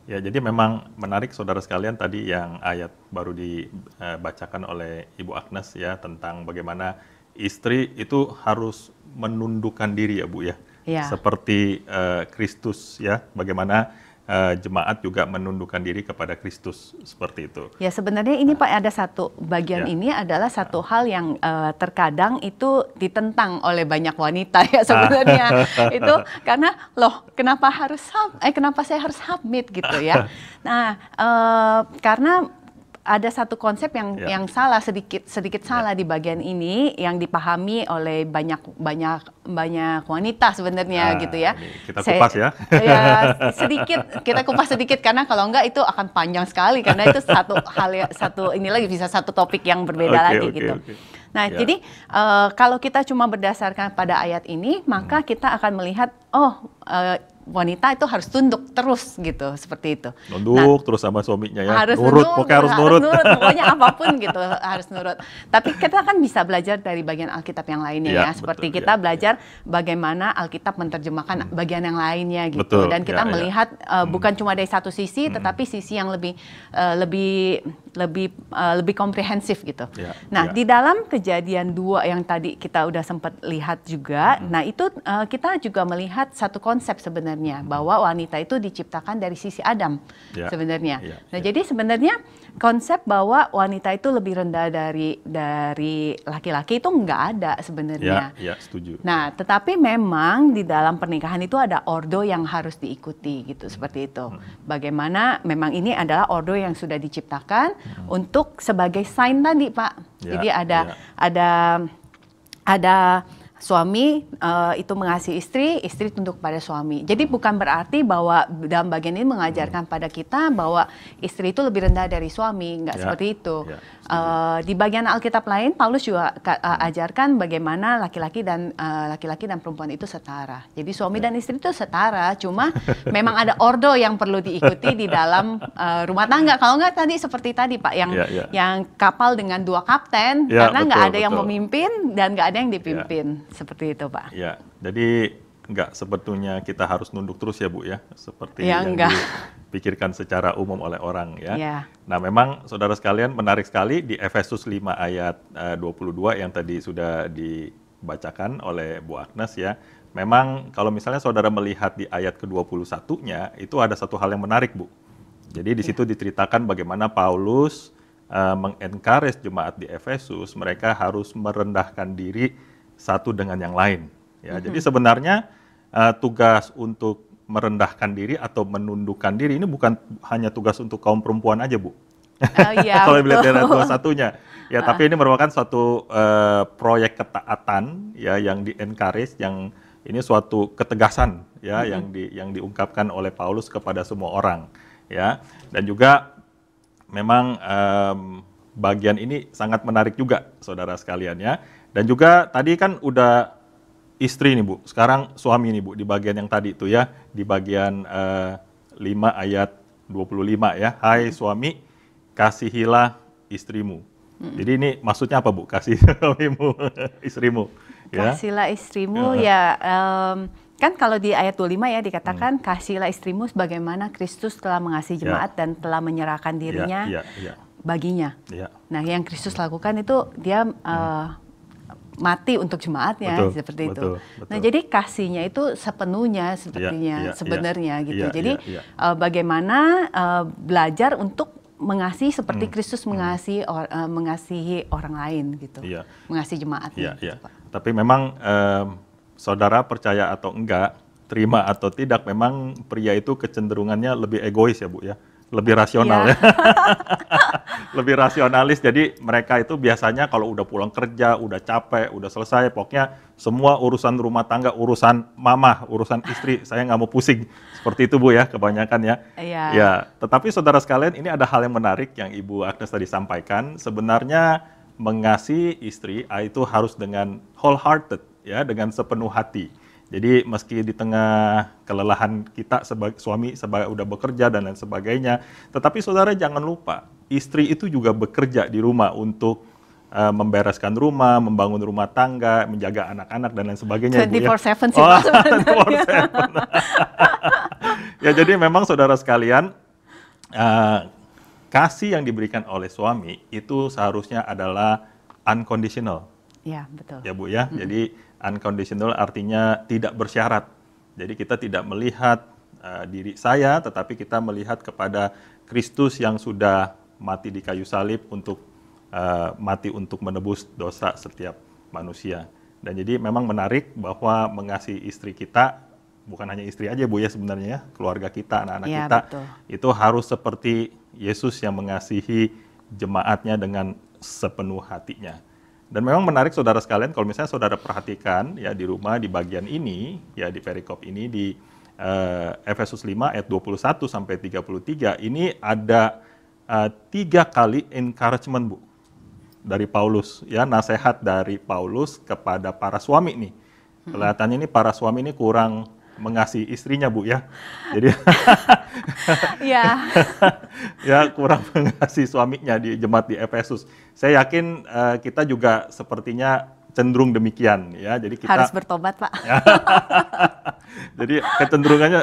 Ya, jadi memang menarik saudara sekalian tadi yang ayat baru dibacakan eh, oleh Ibu Agnes ya tentang bagaimana istri itu harus menundukkan diri ya Bu ya yeah. seperti eh, Kristus uh, ya, bagaimana uh, jemaat juga menundukkan diri kepada Kristus seperti itu. Ya sebenarnya ini Pak ada satu bagian yeah. ini adalah satu hal yang uh, terkadang itu ditentang oleh banyak wanita ya ah. sebenarnya itu karena loh kenapa harus eh kenapa saya harus submit gitu ya. Nah uh, karena ada satu konsep yang yeah. yang salah sedikit sedikit ya. salah yeah. di bagian ini yang dipahami oleh banyak banyak banyak wanita sebenarnya nah, gitu ya. Kita kupas Saya, ya. ya. sedikit kita kupas sedikit karena kalau enggak itu akan panjang sekali karena itu satu hal ya, satu ini lagi bisa satu topik yang berbeda okay, lagi okay, gitu. Okay. Nah, yeah. jadi uh, kalau kita cuma berdasarkan pada ayat ini, maka hmm. kita akan melihat oh uh, wanita itu harus tunduk terus gitu seperti itu. Tunduk nah, terus sama suaminya ya. Harus nurut, nurut pokoknya harus nurut. Harus nurut, pokoknya apapun gitu harus nurut. Tapi kita kan bisa belajar dari bagian Alkitab yang lainnya ya, ya. seperti betul, kita ya, belajar ya. bagaimana Alkitab menerjemahkan hmm. bagian yang lainnya gitu. Betul, Dan kita ya, melihat ya. Uh, bukan hmm. cuma dari satu sisi, hmm. tetapi sisi yang lebih uh, lebih lebih uh, lebih komprehensif gitu. Yeah, nah, yeah. di dalam kejadian dua yang tadi kita udah sempat lihat juga, hmm nah itu uh, kita juga melihat satu konsep sebenarnya hmm bahwa wanita itu diciptakan dari sisi Adam yeah, sebenarnya. Yeah, nah, ya. jadi sebenarnya konsep bahwa wanita itu lebih rendah dari dari laki-laki itu nggak ada sebenarnya. Ya, ya, setuju. Nah, tetapi memang di dalam pernikahan itu ada ordo yang harus diikuti gitu seperti itu. Hmm. Bagaimana memang ini adalah ordo yang sudah diciptakan hmm. untuk sebagai sign tadi Pak. Yeah, Jadi ada yeah. ada ada suami uh, itu mengasihi istri, istri tunduk pada suami. Jadi bukan berarti bahwa dalam bagian ini mengajarkan pada kita bahwa istri itu lebih rendah dari suami, nggak ya. seperti itu. Ya, uh, di bagian Alkitab lain Paulus juga uh, ajarkan bagaimana laki-laki dan uh, laki-laki dan perempuan itu setara. Jadi suami ya. dan istri itu setara, cuma memang ada ordo yang perlu diikuti di dalam uh, rumah tangga. Kalau nggak tadi seperti tadi Pak yang ya, ya. yang kapal dengan dua kapten, ya, karena nggak ada betul. yang memimpin dan nggak ada yang dipimpin. Ya seperti itu Pak. Ya, jadi nggak sebetulnya kita harus nunduk terus ya Bu ya, seperti ya, yang enggak. dipikirkan secara umum oleh orang ya. ya. Nah memang saudara sekalian menarik sekali di Efesus 5 ayat eh, uh, 22 yang tadi sudah dibacakan oleh Bu Agnes ya. Memang kalau misalnya saudara melihat di ayat ke-21-nya, itu ada satu hal yang menarik Bu. Jadi di ya. situ ya. diceritakan bagaimana Paulus uh, mengencourage jemaat di Efesus, mereka harus merendahkan diri satu dengan yang lain. Ya, mm-hmm. jadi sebenarnya uh, tugas untuk merendahkan diri atau menundukkan diri ini bukan hanya tugas untuk kaum perempuan aja, Bu. Uh, iya, Kalau dilihat dari dua satunya, ya uh. tapi ini merupakan suatu uh, proyek ketaatan ya yang di encourage, yang ini suatu ketegasan ya mm -hmm. yang di yang diungkapkan oleh Paulus kepada semua orang ya dan juga memang um, bagian ini sangat menarik juga saudara sekalian ya dan juga tadi kan udah istri nih Bu, sekarang suami nih Bu di bagian yang tadi itu ya, di bagian uh, eh, 5 ayat 25 ya. Hai hmm. suami, kasihilah istrimu. Hmm. Jadi ini maksudnya apa Bu? Kasih suamimu, istrimu. Ya? Kasihilah istrimu ya, ya um, kan kalau di ayat 25 ya dikatakan hmm. kasihilah istrimu sebagaimana Kristus telah mengasihi ya. jemaat ya. dan telah menyerahkan ya, dirinya ya, ya, ya. baginya. Ya. Nah, yang Kristus hmm. lakukan itu dia hmm. Eh, mati untuk jemaatnya betul, seperti itu. Betul, Nah, jadi kasihnya itu sepenuhnya iya, sepertinya ya, ya, sebenarnya ya, gitu. Ya, jadi ya, ya. bagaimana uh, belajar untuk mengasihi seperti hmm. Kristus hmm. mengasihi hmm. or, uh, mengasihi orang lain gitu. Ya. Mengasihi jemaat. Ya, gitu, ya. Tapi memang um, saudara percaya atau enggak, terima atau tidak memang pria itu kecenderungannya lebih egois ya, Bu ya lebih rasional yeah. ya. lebih rasionalis. Jadi mereka itu biasanya kalau udah pulang kerja, udah capek, udah selesai, pokoknya semua urusan rumah tangga, urusan mama, urusan istri, saya nggak mau pusing. Seperti itu Bu ya, kebanyakan ya. Iya. Yeah. Ya, tetapi saudara sekalian ini ada hal yang menarik yang Ibu Agnes tadi sampaikan. Sebenarnya mengasihi istri ah, itu harus dengan wholehearted ya, dengan sepenuh hati jadi meski di tengah kelelahan kita sebagai suami sebagai udah bekerja dan lain sebagainya, tetapi saudara jangan lupa istri itu juga bekerja di rumah untuk uh, membereskan rumah, membangun rumah tangga, menjaga anak-anak dan lain sebagainya. 24/7 ya. oh, ya jadi memang saudara sekalian uh, kasih yang diberikan oleh suami itu seharusnya adalah unconditional. Ya, betul. Ya Bu ya. Mm -hmm. Jadi Unconditional artinya tidak bersyarat. Jadi kita tidak melihat uh, diri saya, tetapi kita melihat kepada Kristus yang sudah mati di kayu salib untuk uh, mati untuk menebus dosa setiap manusia. Dan jadi memang menarik bahwa mengasihi istri kita bukan hanya istri aja bu ya sebenarnya ya keluarga kita anak-anak ya, kita betul. itu harus seperti Yesus yang mengasihi jemaatnya dengan sepenuh hatinya. Dan memang menarik saudara sekalian kalau misalnya saudara perhatikan ya di rumah di bagian ini ya di perikop ini di uh, Efesus 5 ayat 21 sampai 33 ini ada uh, tiga kali encouragement Bu dari Paulus ya nasihat dari Paulus kepada para suami nih. Hmm. Kelihatannya ini para suami ini kurang mengasihi istrinya Bu ya. Jadi ya. ya kurang mengasihi suaminya di jemaat di Efesus. Saya yakin uh, kita juga sepertinya cenderung demikian ya. Jadi kita harus bertobat, Pak. Jadi kecenderungannya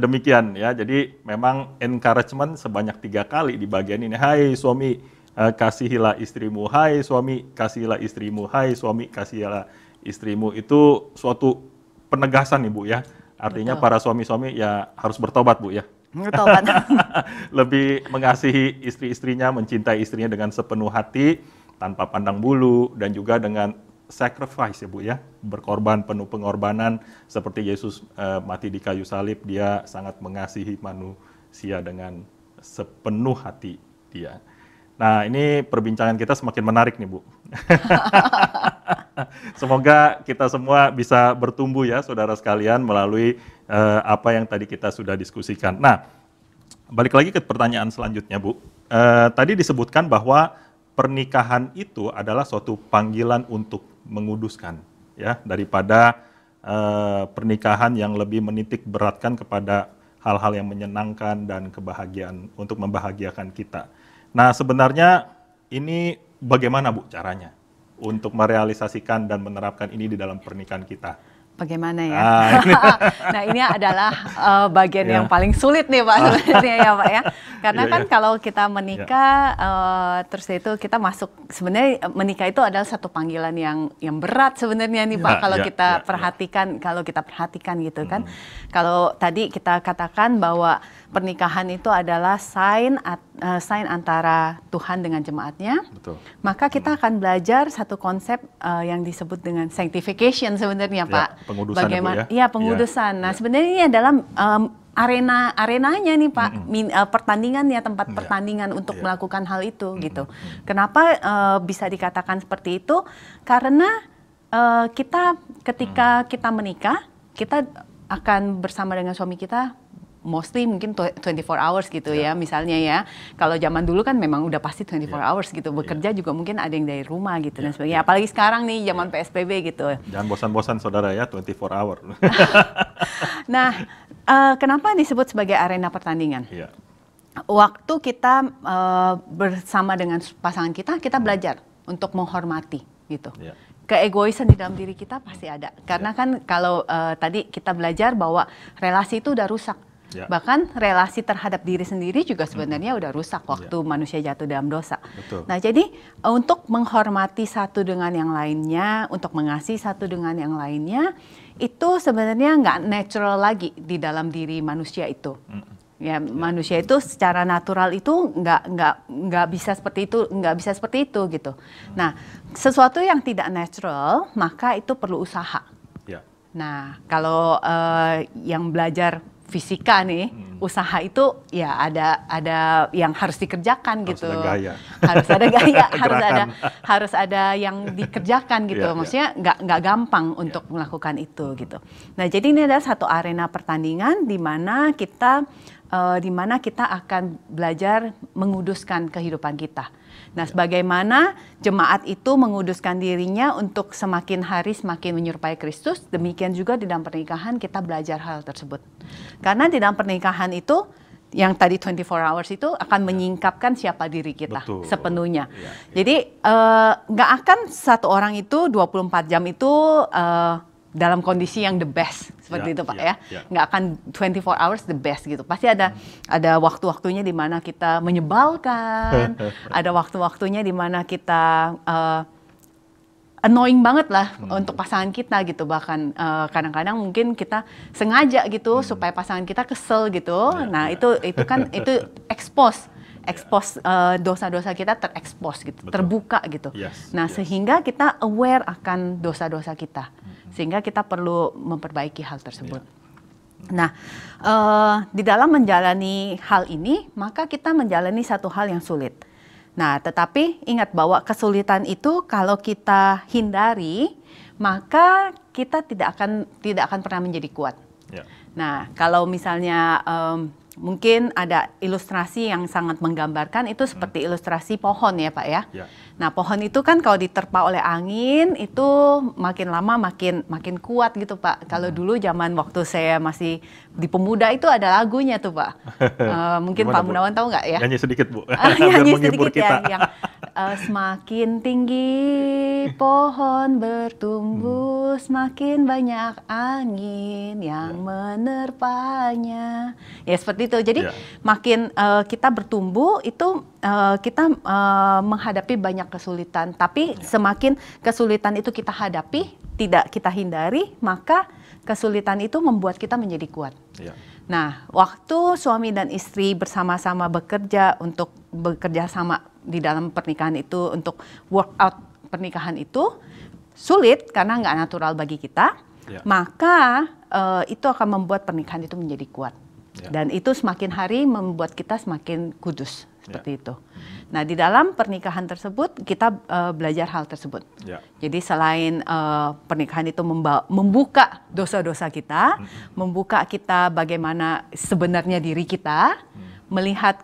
demikian ya. Jadi memang encouragement sebanyak tiga kali di bagian ini. Hai suami, uh, kasihilah istrimu. Hai suami, kasihilah istrimu. Hai suami, kasihilah istrimu. Itu suatu penegasan Ibu ya Artinya Betul. para suami-suami ya harus bertobat Bu ya. Bertobat. Lebih mengasihi istri-istrinya, mencintai istrinya dengan sepenuh hati, tanpa pandang bulu dan juga dengan sacrifice ya Bu ya, berkorban penuh pengorbanan seperti Yesus uh, mati di kayu salib, dia sangat mengasihi manusia dengan sepenuh hati dia. Nah, ini perbincangan kita semakin menarik nih, Bu. Semoga kita semua bisa bertumbuh ya, saudara sekalian, melalui uh, apa yang tadi kita sudah diskusikan. Nah, balik lagi ke pertanyaan selanjutnya, Bu. Uh, tadi disebutkan bahwa pernikahan itu adalah suatu panggilan untuk menguduskan, ya, daripada uh, pernikahan yang lebih menitik beratkan kepada hal-hal yang menyenangkan dan kebahagiaan untuk membahagiakan kita. Nah, sebenarnya ini bagaimana Bu caranya untuk merealisasikan dan menerapkan ini di dalam pernikahan kita? Bagaimana ya? Ah, ini. nah, ini adalah uh, bagian yeah. yang paling sulit nih Pak sebenarnya ya Pak ya. Karena yeah, kan yeah. kalau kita menikah yeah. Iya. uh, terus itu kita masuk sebenarnya eh, menikah itu adalah satu panggilan yang yang berat sebenarnya nih yeah, Pak iya, kalau yeah, kita yeah, iya. perhatikan yeah. kalau kita perhatikan gitu kan kan. Kalau tadi kita katakan bahwa pernikahan itu adalah sign uh, sign antara Tuhan dengan jemaatnya. Betul. Maka kita mm. akan belajar satu konsep uh, yang disebut dengan sanctification sebenarnya ya, Pak. pengudusan ya, Bagaimana? Ya? Iya, ya, pengudusan. yeah. Nah, yeah. sebenarnya ini adalah um, arena arenanya nih Pak, mm -hmm. Min, uh, eh, pertandingannya tempat yeah. pertandingan untuk yeah. melakukan hal itu mm -hmm. gitu. Kenapa uh, bisa dikatakan seperti itu? Karena uh, kita ketika mm -hmm. kita menikah, kita akan bersama dengan suami kita mostly mungkin 24 hours gitu yeah. ya misalnya ya. Kalau zaman dulu kan memang udah pasti 24 yeah. hours gitu. Bekerja yeah. juga mungkin ada yang dari rumah gitu yeah. dan iya, sebagainya. Yeah. Apalagi sekarang nih zaman yeah. PSBB gitu. Jangan bosan-bosan saudara ya 24 hour. nah, Uh, kenapa disebut sebagai arena pertandingan? Iya. Waktu kita uh, bersama dengan pasangan kita, kita hmm. belajar untuk menghormati gitu. Iya. keegoisan di dalam diri kita pasti hmm. ada. Karena ya. kan kalau uh, tadi kita belajar bahwa relasi itu udah rusak. ya. Bahkan relasi terhadap diri sendiri juga hmm. sebenarnya hmm. udah rusak iya. waktu ya. manusia jatuh dalam dosa. Betul. Nah, jadi untuk menghormati satu dengan yang lainnya, untuk mengasihi satu dengan yang lainnya, itu sebenarnya nggak natural lagi di dalam diri manusia itu. Hmm. ya iya. manusia itu secara natural itu nggak nggak nggak bisa seperti itu nggak bisa seperti itu gitu mm. nah sesuatu yang tidak natural maka itu perlu usaha ya. nah kalau uh, yang belajar fisika nih mm usaha itu ya ada ada yang harus dikerjakan harus gitu. Ada gaya. Harus ada gaya, harus ada harus ada yang dikerjakan gitu. Yeah, iya. Maksudnya nggak yeah. nggak gampang iya. untuk melakukan itu gitu. Nah jadi ini adalah satu arena pertandingan di mana kita uh, di mana kita akan belajar menguduskan kehidupan kita Nah, sebagaimana jemaat itu menguduskan dirinya untuk semakin hari semakin menyerupai Kristus, demikian juga di dalam pernikahan kita belajar hal tersebut. Karena di dalam pernikahan itu yang tadi 24 hours itu akan ya. menyingkapkan siapa diri kita Betul. sepenuhnya. Ya, ya. Jadi eh, nggak uh, akan satu orang itu 24 jam itu uh, dalam kondisi yang the best seperti yeah, itu pak yeah, ya yeah. Ya. nggak akan 24 hours the best gitu pasti ada hmm. ada waktu-waktunya di mana kita menyebalkan ada waktu-waktunya di mana kita uh, annoying banget lah hmm. untuk pasangan kita gitu bahkan eh, kadang-kadang uh, mungkin kita sengaja gitu hmm. supaya pasangan kita kesel gitu yeah, nah yeah. itu itu kan itu expose ekspos yeah. Ya. dosa-dosa kita terekspos gitu Betul. terbuka gitu yes, nah yes. sehingga kita aware akan dosa-dosa kita sehingga kita perlu memperbaiki hal tersebut. Yeah. Hmm. Nah, uh, di dalam menjalani hal ini, maka kita menjalani satu hal yang sulit. Nah, tetapi ingat bahwa kesulitan itu kalau kita hindari, maka kita tidak akan tidak akan pernah menjadi kuat. Yeah. Nah, kalau misalnya um, mungkin ada ilustrasi yang sangat menggambarkan itu seperti hmm. ilustrasi pohon ya Pak ya. ya. Nah pohon itu kan kalau diterpa oleh angin itu makin lama makin makin kuat gitu Pak. Kalau hmm. dulu zaman waktu saya masih di pemuda itu ada lagunya tuh Pak. uh, mungkin Gimana, Pak Munawan tahu nggak ya? Nyanyi sedikit Bu. Ah, nyanyi sedikit ya, kita. ya. Yang, uh, semakin tinggi pohon bertumbuh, semakin banyak angin yang ya. menerpanya. Ya seperti itu. Jadi yeah. makin uh, kita bertumbuh itu uh, kita uh, menghadapi banyak kesulitan. Tapi ya. semakin kesulitan itu kita hadapi, tidak kita hindari, maka kesulitan itu membuat kita menjadi kuat. Yeah. Nah, waktu suami dan istri bersama-sama bekerja untuk bekerja sama di dalam pernikahan itu untuk work out pernikahan itu sulit karena nggak natural bagi kita, ya. maka uh, itu akan membuat pernikahan itu menjadi kuat. Ya. Dan itu semakin hari membuat kita semakin kudus seperti ya. itu. Nah di dalam pernikahan tersebut kita uh, belajar hal tersebut. Ya. Jadi selain uh, pernikahan itu membuka dosa-dosa kita, hmm. membuka kita bagaimana sebenarnya diri kita, hmm. melihat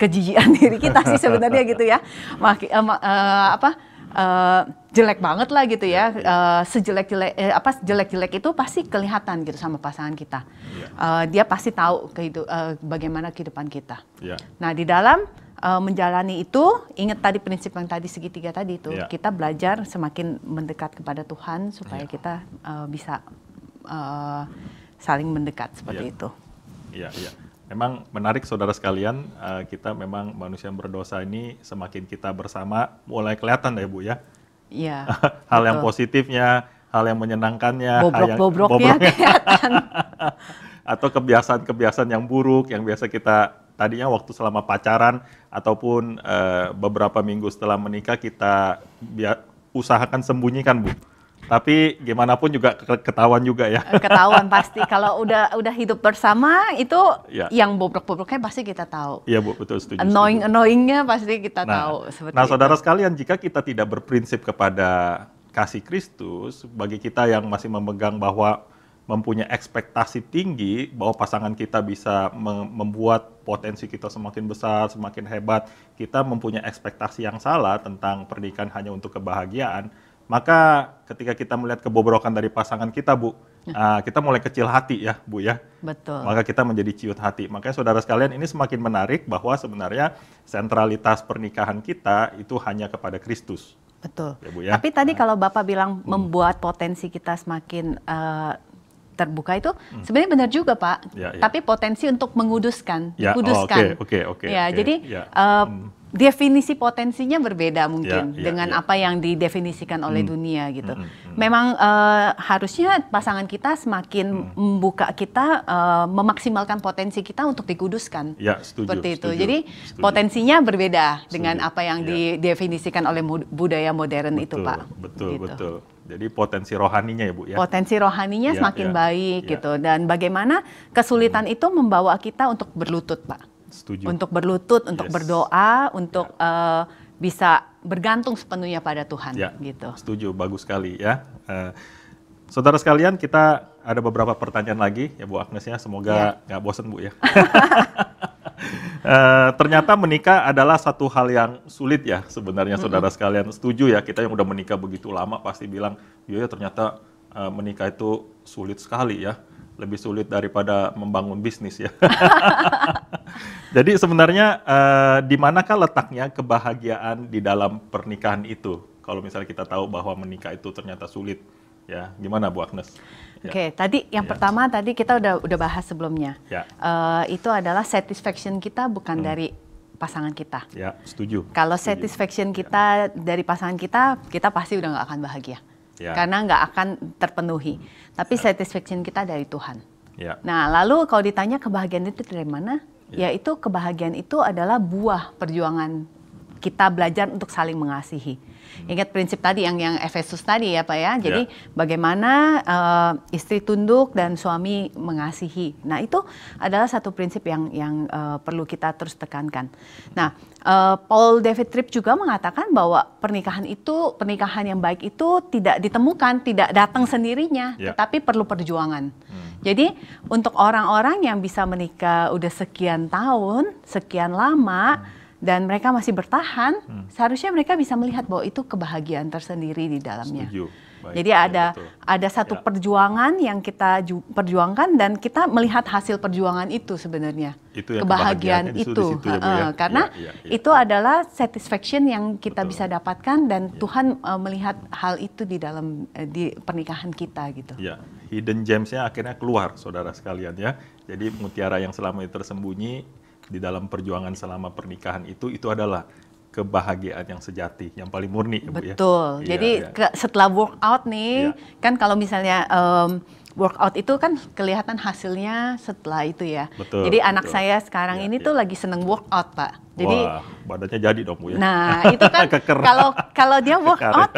kejijian diri kita sih sebenarnya gitu ya. Maki, uh, uh, apa uh, jelek banget lah gitu ya. Uh, sejelek-jelek eh, apa jelek-jelek itu pasti kelihatan gitu sama pasangan kita. Yeah. Iya. Uh, dia pasti tahu kehidu, uh, bagaimana kehidupan kita. Yeah. Nah, di dalam uh, menjalani itu ingat tadi prinsip yang tadi segitiga tadi itu yeah. kita belajar semakin mendekat kepada Tuhan supaya yeah. kita uh, bisa uh, saling mendekat seperti yeah. itu. Iya, yeah, iya. Yeah memang menarik saudara sekalian eh, kita memang manusia yang berdosa ini semakin kita bersama mulai kelihatan ya bu ya iya hal betul. yang positifnya hal yang menyenangkannya bobrok bobroknya, bobrok kelihatan atau kebiasaan-kebiasaan yang buruk yang biasa kita tadinya waktu selama pacaran ataupun uh, beberapa minggu setelah menikah kita usahakan sembunyikan bu tapi gimana pun juga ketahuan juga ya. Eh, ketahuan pasti. Kalau udah udah hidup bersama itu ya. yang bobrok-bobroknya pasti kita tahu. Iya bu, betul setuju. Annoying annoyingnya pasti kita nah, tahu. Seperti nah saudara sekalian, jika kita tidak berprinsip kepada kasih Kristus, bagi kita yang masih memegang bahwa mempunyai ekspektasi tinggi bahwa pasangan kita bisa membuat potensi kita semakin besar, semakin hebat, kita mempunyai ekspektasi yang salah tentang pernikahan hanya untuk kebahagiaan, maka ketika kita melihat kebobrokan dari pasangan kita, Bu, uh, kita mulai kecil hati ya, Bu ya. Betul. Maka kita menjadi ciut hati. Makanya saudara sekalian ini semakin menarik bahwa sebenarnya sentralitas pernikahan kita itu hanya kepada Kristus. Betul. Ya, Bu, ya? Tapi tadi nah. kalau Bapak bilang hmm. membuat potensi kita semakin uh, terbuka itu hmm. sebenarnya benar juga Pak. Ya, ya. Tapi potensi untuk menguduskan, ya, oh, kuduskan. Oke, oh, oke, okay, oke. okay, ya, okay, jadi ya. Uh, hmm definisi potensinya berbeda mungkin yeah, yeah, dengan yeah. apa yang didefinisikan oleh mm. dunia gitu. Mm, hmm. Memang uh, harusnya pasangan kita semakin mm. membuka kita uh, memaksimalkan potensi kita untuk dikuduskan. Ya, setuju. Seperti itu. Setuju, Jadi setuju. potensinya berbeda setuju, dengan apa yang yeah. didefinisikan oleh budaya modern betul, itu, Pak. Betul, gitu. betul. Jadi potensi rohaninya ya Bu ya. Potensi rohaninya ya, semakin ya, baik ya. gitu dan bagaimana kesulitan hmm. itu membawa kita untuk berlutut Pak Setuju. Untuk berlutut, untuk yes. berdoa, ya. untuk ya. uh, bisa bergantung sepenuhnya pada Tuhan. Ya. Gitu. Setuju, bagus sekali ya. Uh, saudara sekalian, kita ada beberapa pertanyaan lagi ya Bu Agnes ya. Semoga ya. nggak ya. bosan Bu ya. Uh, ternyata menikah adalah satu hal yang sulit ya sebenarnya mm -hmm. saudara sekalian setuju ya kita yang udah menikah begitu lama pasti bilang ya ya ternyata uh, menikah itu sulit sekali ya lebih sulit daripada membangun bisnis ya Jadi sebenarnya uh, di manakah letaknya kebahagiaan di dalam pernikahan itu? Kalau misalnya kita tahu bahwa menikah itu ternyata sulit, ya gimana Bu Agnes? Ya. Oke, okay, ya. tadi yang ya. pertama tadi kita udah udah bahas sebelumnya. Ya. Uh, itu adalah satisfaction kita bukan hmm. dari pasangan kita. Ya, setuju. Kalau setuju. satisfaction ya. kita ya. dari pasangan kita, kita pasti udah nggak akan bahagia. Ya. Karena nggak akan terpenuhi. Tapi ya. satisfaction kita dari Tuhan. Ya. Nah, lalu kalau ditanya kebahagiaan itu dari mana? yeah. itu kebahagiaan itu adalah buah perjuangan kita belajar untuk saling mengasihi. Hmm. Ingat prinsip tadi yang yang Efesus tadi ya Pak ya. ya. Jadi yeah. bagaimana uh, istri tunduk dan suami mengasihi. Nah, itu adalah satu prinsip yang yang uh, perlu kita terus tekankan. Nah, uh, Paul David Tripp juga mengatakan bahwa pernikahan itu pernikahan yang baik itu tidak ditemukan, tidak datang sendirinya, yeah. tetapi perlu perjuangan. Hmm. Jadi untuk orang-orang yang bisa menikah udah sekian tahun, sekian lama, dan mereka masih bertahan, hmm. seharusnya mereka bisa melihat bahwa itu kebahagiaan tersendiri di dalamnya. Jadi ada ya, ada satu ya. perjuangan yang kita perjuangkan dan kita melihat hasil perjuangan itu sebenarnya. Itu ya, kebahagiaan, itu itu. Situ, ya, Bu, ya. Karena ya, ya, ya. itu adalah satisfaction yang kita betul. bisa dapatkan dan ya. Tuhan uh, melihat hal itu di dalam uh, di pernikahan kita gitu. Ya hidden gemsnya akhirnya keluar saudara sekalian ya. Jadi mutiara yang selama ini tersembunyi di dalam perjuangan selama pernikahan itu itu adalah kebahagiaan yang sejati, yang paling murni ya Bu ya. Betul. Iya, jadi ya, ya. setelah workout nih, ya. kan kalau misalnya um, workout itu kan kelihatan hasilnya setelah itu ya. Betul. Jadi betul. anak saya sekarang ya, ini ya. tuh iya. lagi seneng workout, Pak. Jadi Wah, badannya jadi dong Bu ya. Nah, itu kan kalau kalau dia ya. workout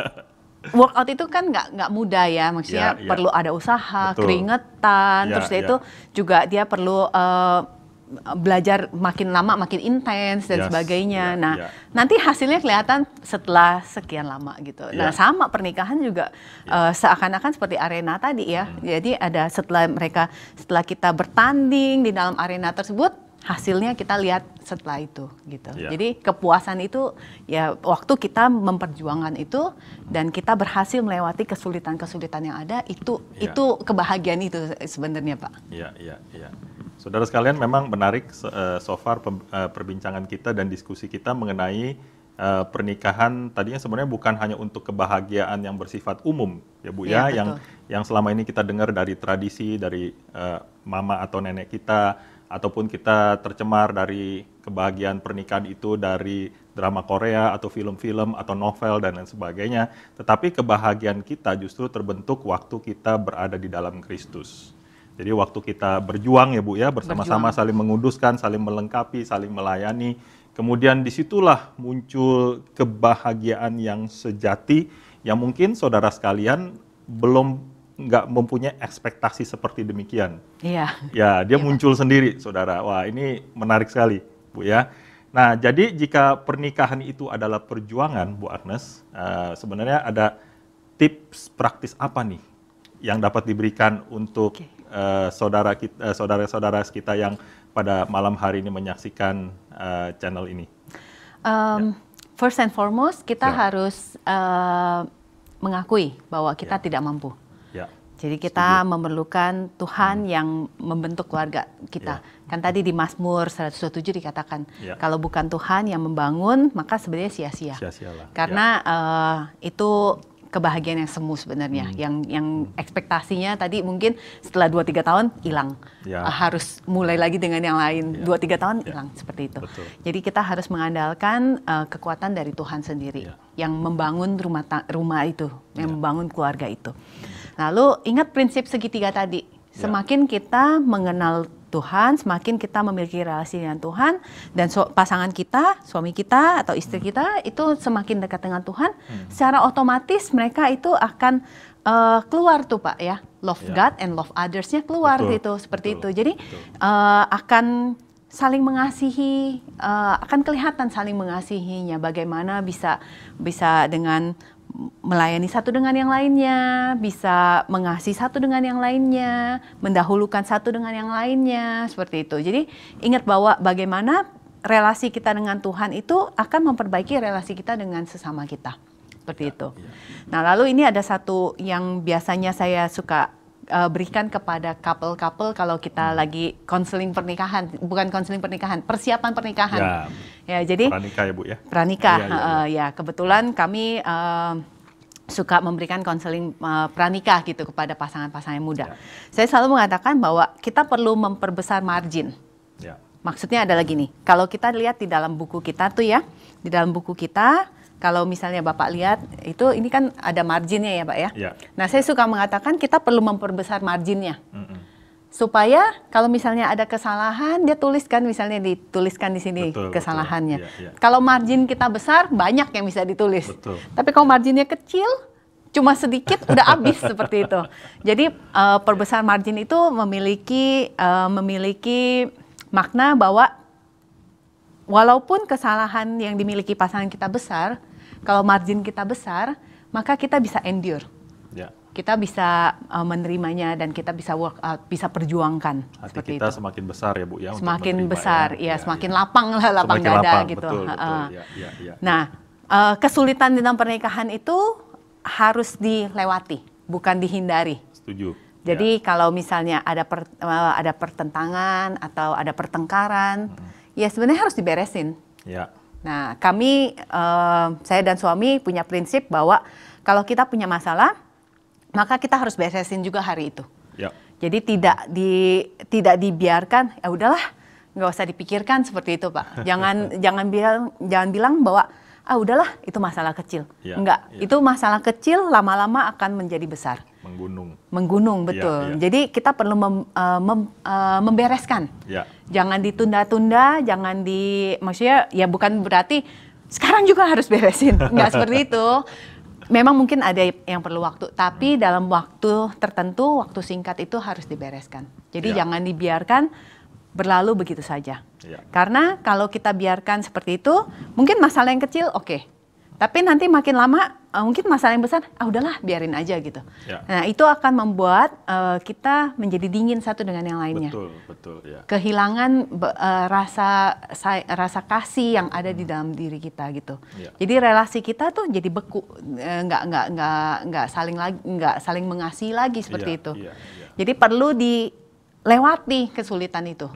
workout itu kan nggak nggak mudah ya maksudnya yeah, yeah. perlu ada usaha Betul. keringetan yeah, terus dia yeah. itu juga dia perlu uh, belajar makin lama makin intens dan yes, sebagainya. Yeah, nah, yeah. nanti hasilnya kelihatan setelah sekian lama gitu. Yeah. Nah, ya. sama pernikahan juga yeah. Ya. uh, seakan-akan seperti arena tadi ya. mm. Jadi ada setelah mereka setelah kita bertanding di dalam arena tersebut hasilnya kita lihat setelah itu gitu. Yeah. Jadi kepuasan itu ya waktu kita memperjuangkan itu dan kita berhasil melewati kesulitan-kesulitan yang ada itu yeah. itu kebahagiaan itu sebenarnya Pak. Iya iya iya. Saudara sekalian memang menarik eh, so far eh, perbincangan kita dan diskusi kita mengenai eh, pernikahan tadinya sebenarnya bukan hanya untuk kebahagiaan yang bersifat umum ya Bu ya, ya yang yang selama ini kita dengar dari tradisi dari uh, mama atau nenek kita ataupun kita tercemar dari kebahagiaan pernikahan itu dari drama Korea atau film-film atau novel dan lain sebagainya. Tetapi kebahagiaan kita justru terbentuk waktu kita berada di dalam Kristus. Jadi waktu kita berjuang ya Bu ya bersama-sama saling menguduskan, saling melengkapi, saling melayani. Kemudian disitulah muncul kebahagiaan yang sejati yang mungkin saudara sekalian belum nggak mempunyai ekspektasi seperti demikian. Iya. Ya, dia iya, muncul sendiri, saudara. Wah, ini menarik sekali, Bu ya. Nah, jadi jika pernikahan itu adalah perjuangan, Bu Agnes, uh, sebenarnya ada tips praktis apa nih yang dapat diberikan untuk okay. uh, eh, saudara kita, uh, eh, saudara-saudara kita yang pada malam hari ini menyaksikan uh, channel ini? Um, ya. First and foremost, kita ya. harus uh, mengakui bahwa kita ya. tidak mampu. Jadi kita Setuju. memerlukan Tuhan hmm. yang membentuk keluarga kita. Yeah. Kan tadi di Mazmur 127 dikatakan yeah. kalau bukan Tuhan yang membangun maka sebenarnya sia-sia. Karena yeah. Ya. uh, itu kebahagiaan yang semu sebenarnya. Hmm. Yang yang hmm. ekspektasinya tadi mungkin setelah 2 3 tahun hilang. Yeah. Ya. Uh, harus mulai lagi dengan yang lain. Yeah. 2 3 tahun ya. hilang yeah. seperti itu. Betul. Jadi kita harus mengandalkan uh, kekuatan dari Tuhan sendiri yeah. yang membangun rumah rumah itu, yang membangun keluarga itu. Hmm. Lalu ingat prinsip segitiga tadi. Ya. Semakin ya. kita mengenal Tuhan, semakin kita memiliki relasi dengan Tuhan dan so, pasangan kita, suami kita atau istri hmm. kita itu semakin dekat dengan Tuhan, hmm. secara otomatis mereka itu akan uh, keluar tuh Pak ya, love ya. God and love others-nya keluar Betul. gitu, seperti Betul. itu. Jadi Uh, akan saling mengasihi uh, akan kelihatan saling mengasihinya bagaimana bisa bisa dengan melayani satu dengan yang lainnya, bisa mengasihi satu dengan yang lainnya, mendahulukan satu dengan yang lainnya, seperti itu. Jadi ingat bahwa bagaimana relasi kita dengan Tuhan itu akan memperbaiki relasi kita dengan sesama kita. Seperti ya, itu. Ya. Nah, lalu ini ada satu yang biasanya saya suka uh, berikan kepada couple-couple kalau kita hmm. lagi konseling pernikahan, bukan konseling pernikahan, persiapan pernikahan. Ya, ya jadi pranikah ya Bu ya. Pranikah, ya, ya, ya. Uh, ya kebetulan kami uh, suka memberikan konseling uh, pranikah gitu kepada pasangan-pasangan muda. Ya. Saya selalu mengatakan bahwa kita perlu memperbesar margin. Ya. Maksudnya adalah gini, kalau kita lihat di dalam buku kita tuh ya, di dalam buku kita kalau misalnya Bapak lihat itu ini kan ada marginnya ya Pak ya. ya. Nah saya suka mengatakan kita perlu memperbesar marginnya. Mm -mm. Supaya kalau misalnya ada kesalahan dia tuliskan misalnya dituliskan di sini betul, kesalahannya. Betul. Ya, ya. Kalau margin kita besar banyak yang bisa ditulis. Betul. Tapi kalau marginnya kecil cuma sedikit udah habis seperti itu. Jadi uh, perbesar margin itu memiliki uh, memiliki makna bahwa walaupun kesalahan yang dimiliki pasangan kita besar, kalau margin kita besar, maka kita bisa endure. Yeah. Kita bisa uh, menerimanya dan kita bisa work out, bisa perjuangkan. Hati kita itu. semakin besar ya Bu ya. Semakin ya. besar, ya, ya, ya semakin ya. lapang lah lapang semakin dada lapang, gitu. Betul, betul, ya, ya, ya. Nah, uh, kesulitan dalam pernikahan itu harus dilewati, bukan dihindari. Setuju. Jadi ya. kalau misalnya ada per, uh, ada pertentangan atau ada pertengkaran, hmm. ya sebenarnya harus diberesin. Ya. Nah, kami, uh, saya dan suami punya prinsip bahwa kalau kita punya masalah, maka kita harus beresin juga hari itu. Ya. Jadi tidak di tidak dibiarkan. Ya udahlah, nggak usah dipikirkan seperti itu, Pak. Jangan jangan bilang jangan bilang bahwa ah udahlah itu masalah kecil. Ya, Enggak, ya. itu masalah kecil lama-lama akan menjadi besar. Menggunung. Menggunung iya, betul. Ya, ya. Jadi kita perlu mem, uh, mem, uh, membereskan. Ya. Jangan ditunda-tunda, jangan di maksudnya ya bukan berarti sekarang juga harus beresin. Enggak seperti itu. Memang mungkin ada yang perlu waktu, tapi hmm. dalam waktu tertentu, waktu singkat itu harus dibereskan. Jadi ya. jangan dibiarkan berlalu begitu saja. Ya. Karena kalau kita biarkan seperti itu, mungkin masalah yang kecil oke. Okay. Tapi nanti makin lama uh, mungkin masalah yang besar, ah udahlah biarin aja gitu. Ya. Nah itu akan membuat uh, kita menjadi dingin satu dengan yang lainnya. Betul, betul. Ya. Kehilangan uh, rasa say, rasa kasih yang ada hmm. di dalam diri kita gitu. Ya. Jadi relasi kita tuh jadi beku, nggak nggak nggak nggak saling lagi nggak saling mengasihi lagi seperti ya, itu. Ya, ya. Jadi perlu di lewati kesulitan itu.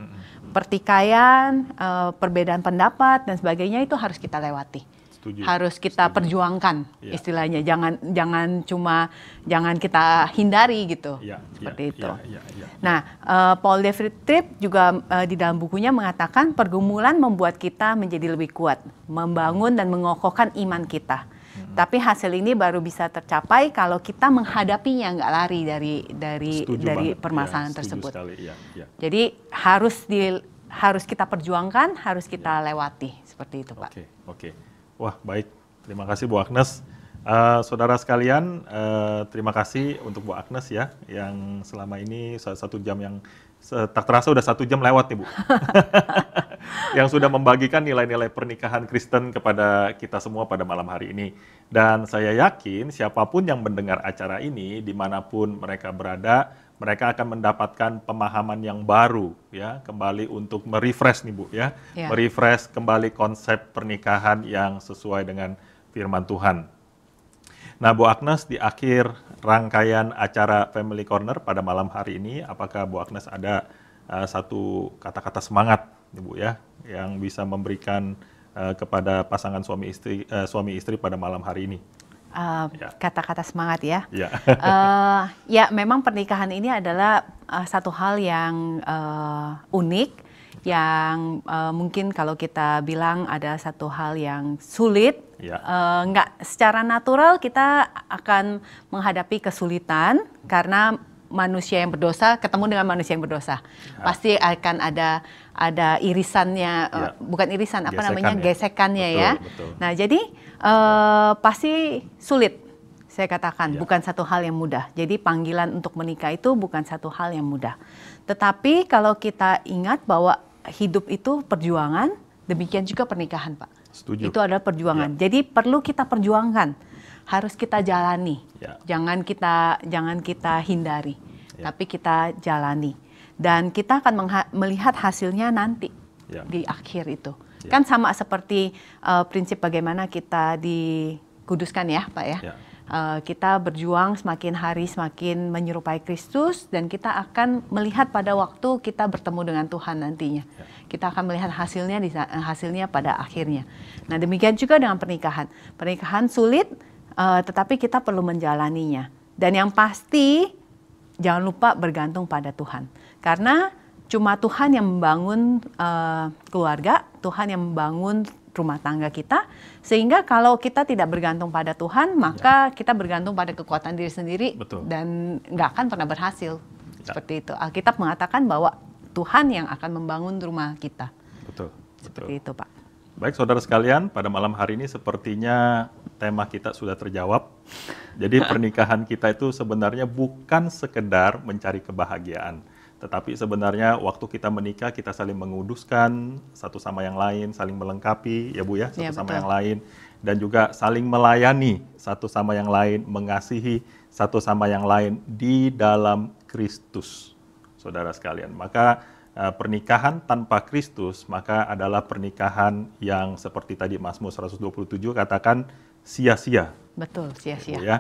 Pertikaian, uh, perbedaan pendapat dan sebagainya itu harus kita lewati. Setuju. harus kita Setuju. perjuangkan ya. istilahnya jangan jangan cuma jangan kita hindari gitu ya, seperti ya, itu. Ya, ya, ya. Nah uh, Paul David Tripp juga uh, di dalam bukunya mengatakan pergumulan membuat kita menjadi lebih kuat, membangun dan mengokohkan iman kita. Tapi hasil ini baru bisa tercapai kalau kita menghadapinya nggak lari dari dari setuju dari banget. permasalahan ya, tersebut. Ya, ya. Jadi harus di harus kita perjuangkan, harus kita ya. lewati seperti itu, Pak. Oke, okay, oke. Okay. Wah, baik. Terima kasih Bu Agnes. Uh, saudara sekalian, uh, terima kasih untuk Bu Agnes ya yang selama ini satu jam yang tak terasa udah satu jam lewat nih Bu. yang sudah membagikan nilai-nilai pernikahan Kristen kepada kita semua pada malam hari ini. Dan saya yakin siapapun yang mendengar acara ini, dimanapun mereka berada, mereka akan mendapatkan pemahaman yang baru ya kembali untuk merefresh nih bu ya ya. merefresh kembali konsep pernikahan yang sesuai dengan firman Tuhan Nah, Bu Agnes di akhir rangkaian acara Family Corner pada malam hari ini, apakah Bu Agnes ada uh, satu kata-kata semangat, Ibu ya, yang bisa memberikan uh, kepada pasangan suami istri uh, suami istri pada malam hari ini? Ah, ya. Kata-kata uh, ya. semangat ya. Ya. uh, ya, memang pernikahan ini adalah uh, satu hal yang uh, unik yang uh, mungkin kalau kita bilang ada satu hal yang sulit, ya. uh, nggak secara natural kita akan menghadapi kesulitan karena manusia yang berdosa ketemu dengan manusia yang berdosa ya. pasti akan ada ada irisannya eh, ya. uh, bukan irisan apa Gesekan namanya ya. gesekannya ya. betul, ya betul. nah jadi uh, pasti sulit saya katakan ya. bukan satu hal yang mudah jadi panggilan untuk menikah itu bukan satu hal yang mudah tetapi kalau kita ingat bahwa hidup itu perjuangan, demikian juga pernikahan, Pak. Setuju. Itu adalah perjuangan. Ya. Jadi perlu kita perjuangkan, harus kita jalani. Ya. Jangan kita jangan kita hindari, ya. tapi kita jalani. Dan kita akan melihat hasilnya nanti ya. di akhir itu. Ya. Kan sama seperti uh, prinsip bagaimana kita dikuduskan ya, Pak ya. ya Eh, kita berjuang semakin hari semakin menyerupai Kristus dan kita akan melihat pada waktu kita bertemu dengan Tuhan nantinya. Ya. Kita akan melihat hasilnya di eh, hasilnya pada akhirnya. Nah, demikian juga dengan pernikahan. Pernikahan sulit uh, tetapi kita perlu menjalaninya. Dan yang pasti jangan lupa bergantung pada Tuhan. Karena cuma Tuhan yang membangun uh, keluarga, Tuhan yang membangun rumah tangga kita sehingga kalau kita tidak bergantung pada Tuhan maka ya. kita bergantung pada kekuatan diri sendiri Betul. dan nggak akan pernah berhasil ya. seperti itu Alkitab mengatakan bahwa Tuhan yang akan membangun rumah kita Betul. seperti itu Pak baik saudara sekalian pada malam hari ini sepertinya tema kita sudah terjawab jadi pernikahan kita itu sebenarnya bukan sekedar mencari kebahagiaan tetapi sebenarnya waktu kita menikah kita saling menguduskan satu sama yang lain, saling melengkapi ya Bu ya, satu ya, sama betul. yang lain dan juga saling melayani satu sama yang lain, mengasihi satu sama yang lain di dalam Kristus. Saudara sekalian, maka eh, pernikahan tanpa Kristus maka adalah pernikahan yang seperti tadi Mazmur 127 katakan sia-sia. Betul, sia-sia. Ya. ya.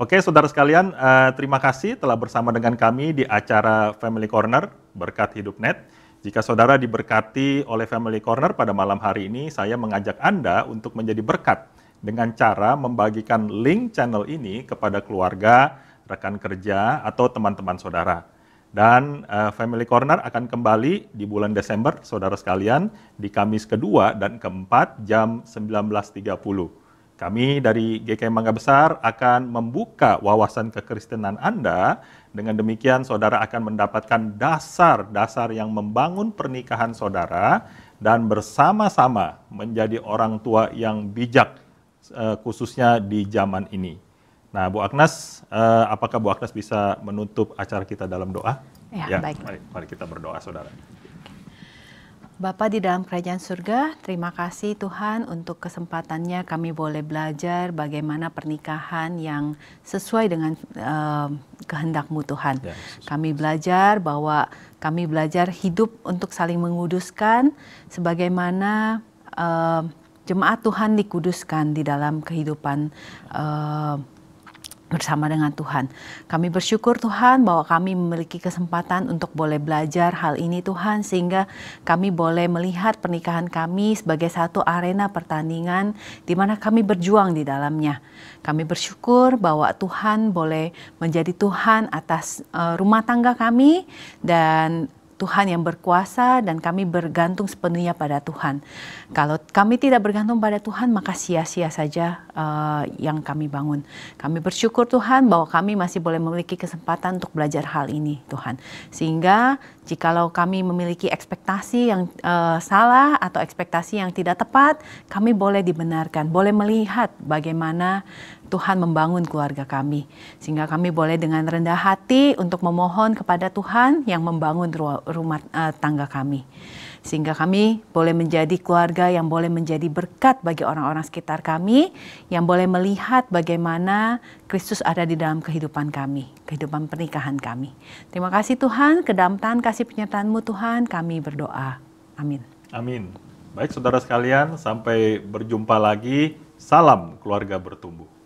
Oke, saudara sekalian, uh, terima kasih telah bersama dengan kami di acara Family Corner Berkat Hidup Net. Jika saudara diberkati oleh Family Corner pada malam hari ini, saya mengajak Anda untuk menjadi berkat dengan cara membagikan link channel ini kepada keluarga, rekan kerja, atau teman-teman saudara. Dan uh, Family Corner akan kembali di bulan Desember, saudara sekalian, di Kamis kedua dan keempat jam 19.30. Kami dari GK Mangga Besar akan membuka wawasan kekristenan Anda. Dengan demikian, saudara akan mendapatkan dasar-dasar yang membangun pernikahan saudara dan bersama-sama menjadi orang tua yang bijak, eh, khususnya di zaman ini. Nah, Bu Agnes, eh, apakah Bu Agnes bisa menutup acara kita dalam doa? Ya, ya baik. Mari, mari kita berdoa, saudara. Bapak di dalam kerajaan surga, terima kasih Tuhan untuk kesempatannya kami boleh belajar bagaimana pernikahan yang sesuai dengan uh, kehendakmu Tuhan. Ya, kami belajar bahwa kami belajar hidup untuk saling menguduskan sebagaimana uh, jemaat Tuhan dikuduskan di dalam kehidupan uh, bersama dengan Tuhan. Kami bersyukur Tuhan bahwa kami memiliki kesempatan untuk boleh belajar hal ini Tuhan sehingga kami boleh melihat pernikahan kami sebagai satu arena pertandingan di mana kami berjuang di dalamnya. Kami bersyukur bahwa Tuhan boleh menjadi Tuhan atas eh, rumah tangga kami dan Tuhan yang berkuasa dan kami bergantung sepenuhnya pada Tuhan. Kalau kami tidak bergantung pada Tuhan, maka sia-sia saja uh, yang kami bangun. Kami bersyukur Tuhan bahwa kami masih boleh memiliki kesempatan untuk belajar hal ini, Tuhan. Sehingga jikalau kami memiliki ekspektasi yang uh, salah atau ekspektasi yang tidak tepat, kami boleh dibenarkan, boleh melihat bagaimana Tuhan membangun keluarga kami. Sehingga kami boleh dengan rendah hati untuk memohon kepada Tuhan yang membangun rumah uh, tangga kami. Sehingga kami boleh menjadi keluarga yang boleh menjadi berkat bagi orang-orang sekitar kami, yang boleh melihat bagaimana Kristus ada di dalam kehidupan kami, kehidupan pernikahan kami. Terima kasih Tuhan, kedamtan kasih penyertaan-Mu Tuhan, kami berdoa. Amin. Amin. Baik saudara sekalian, sampai berjumpa lagi. Salam keluarga bertumbuh.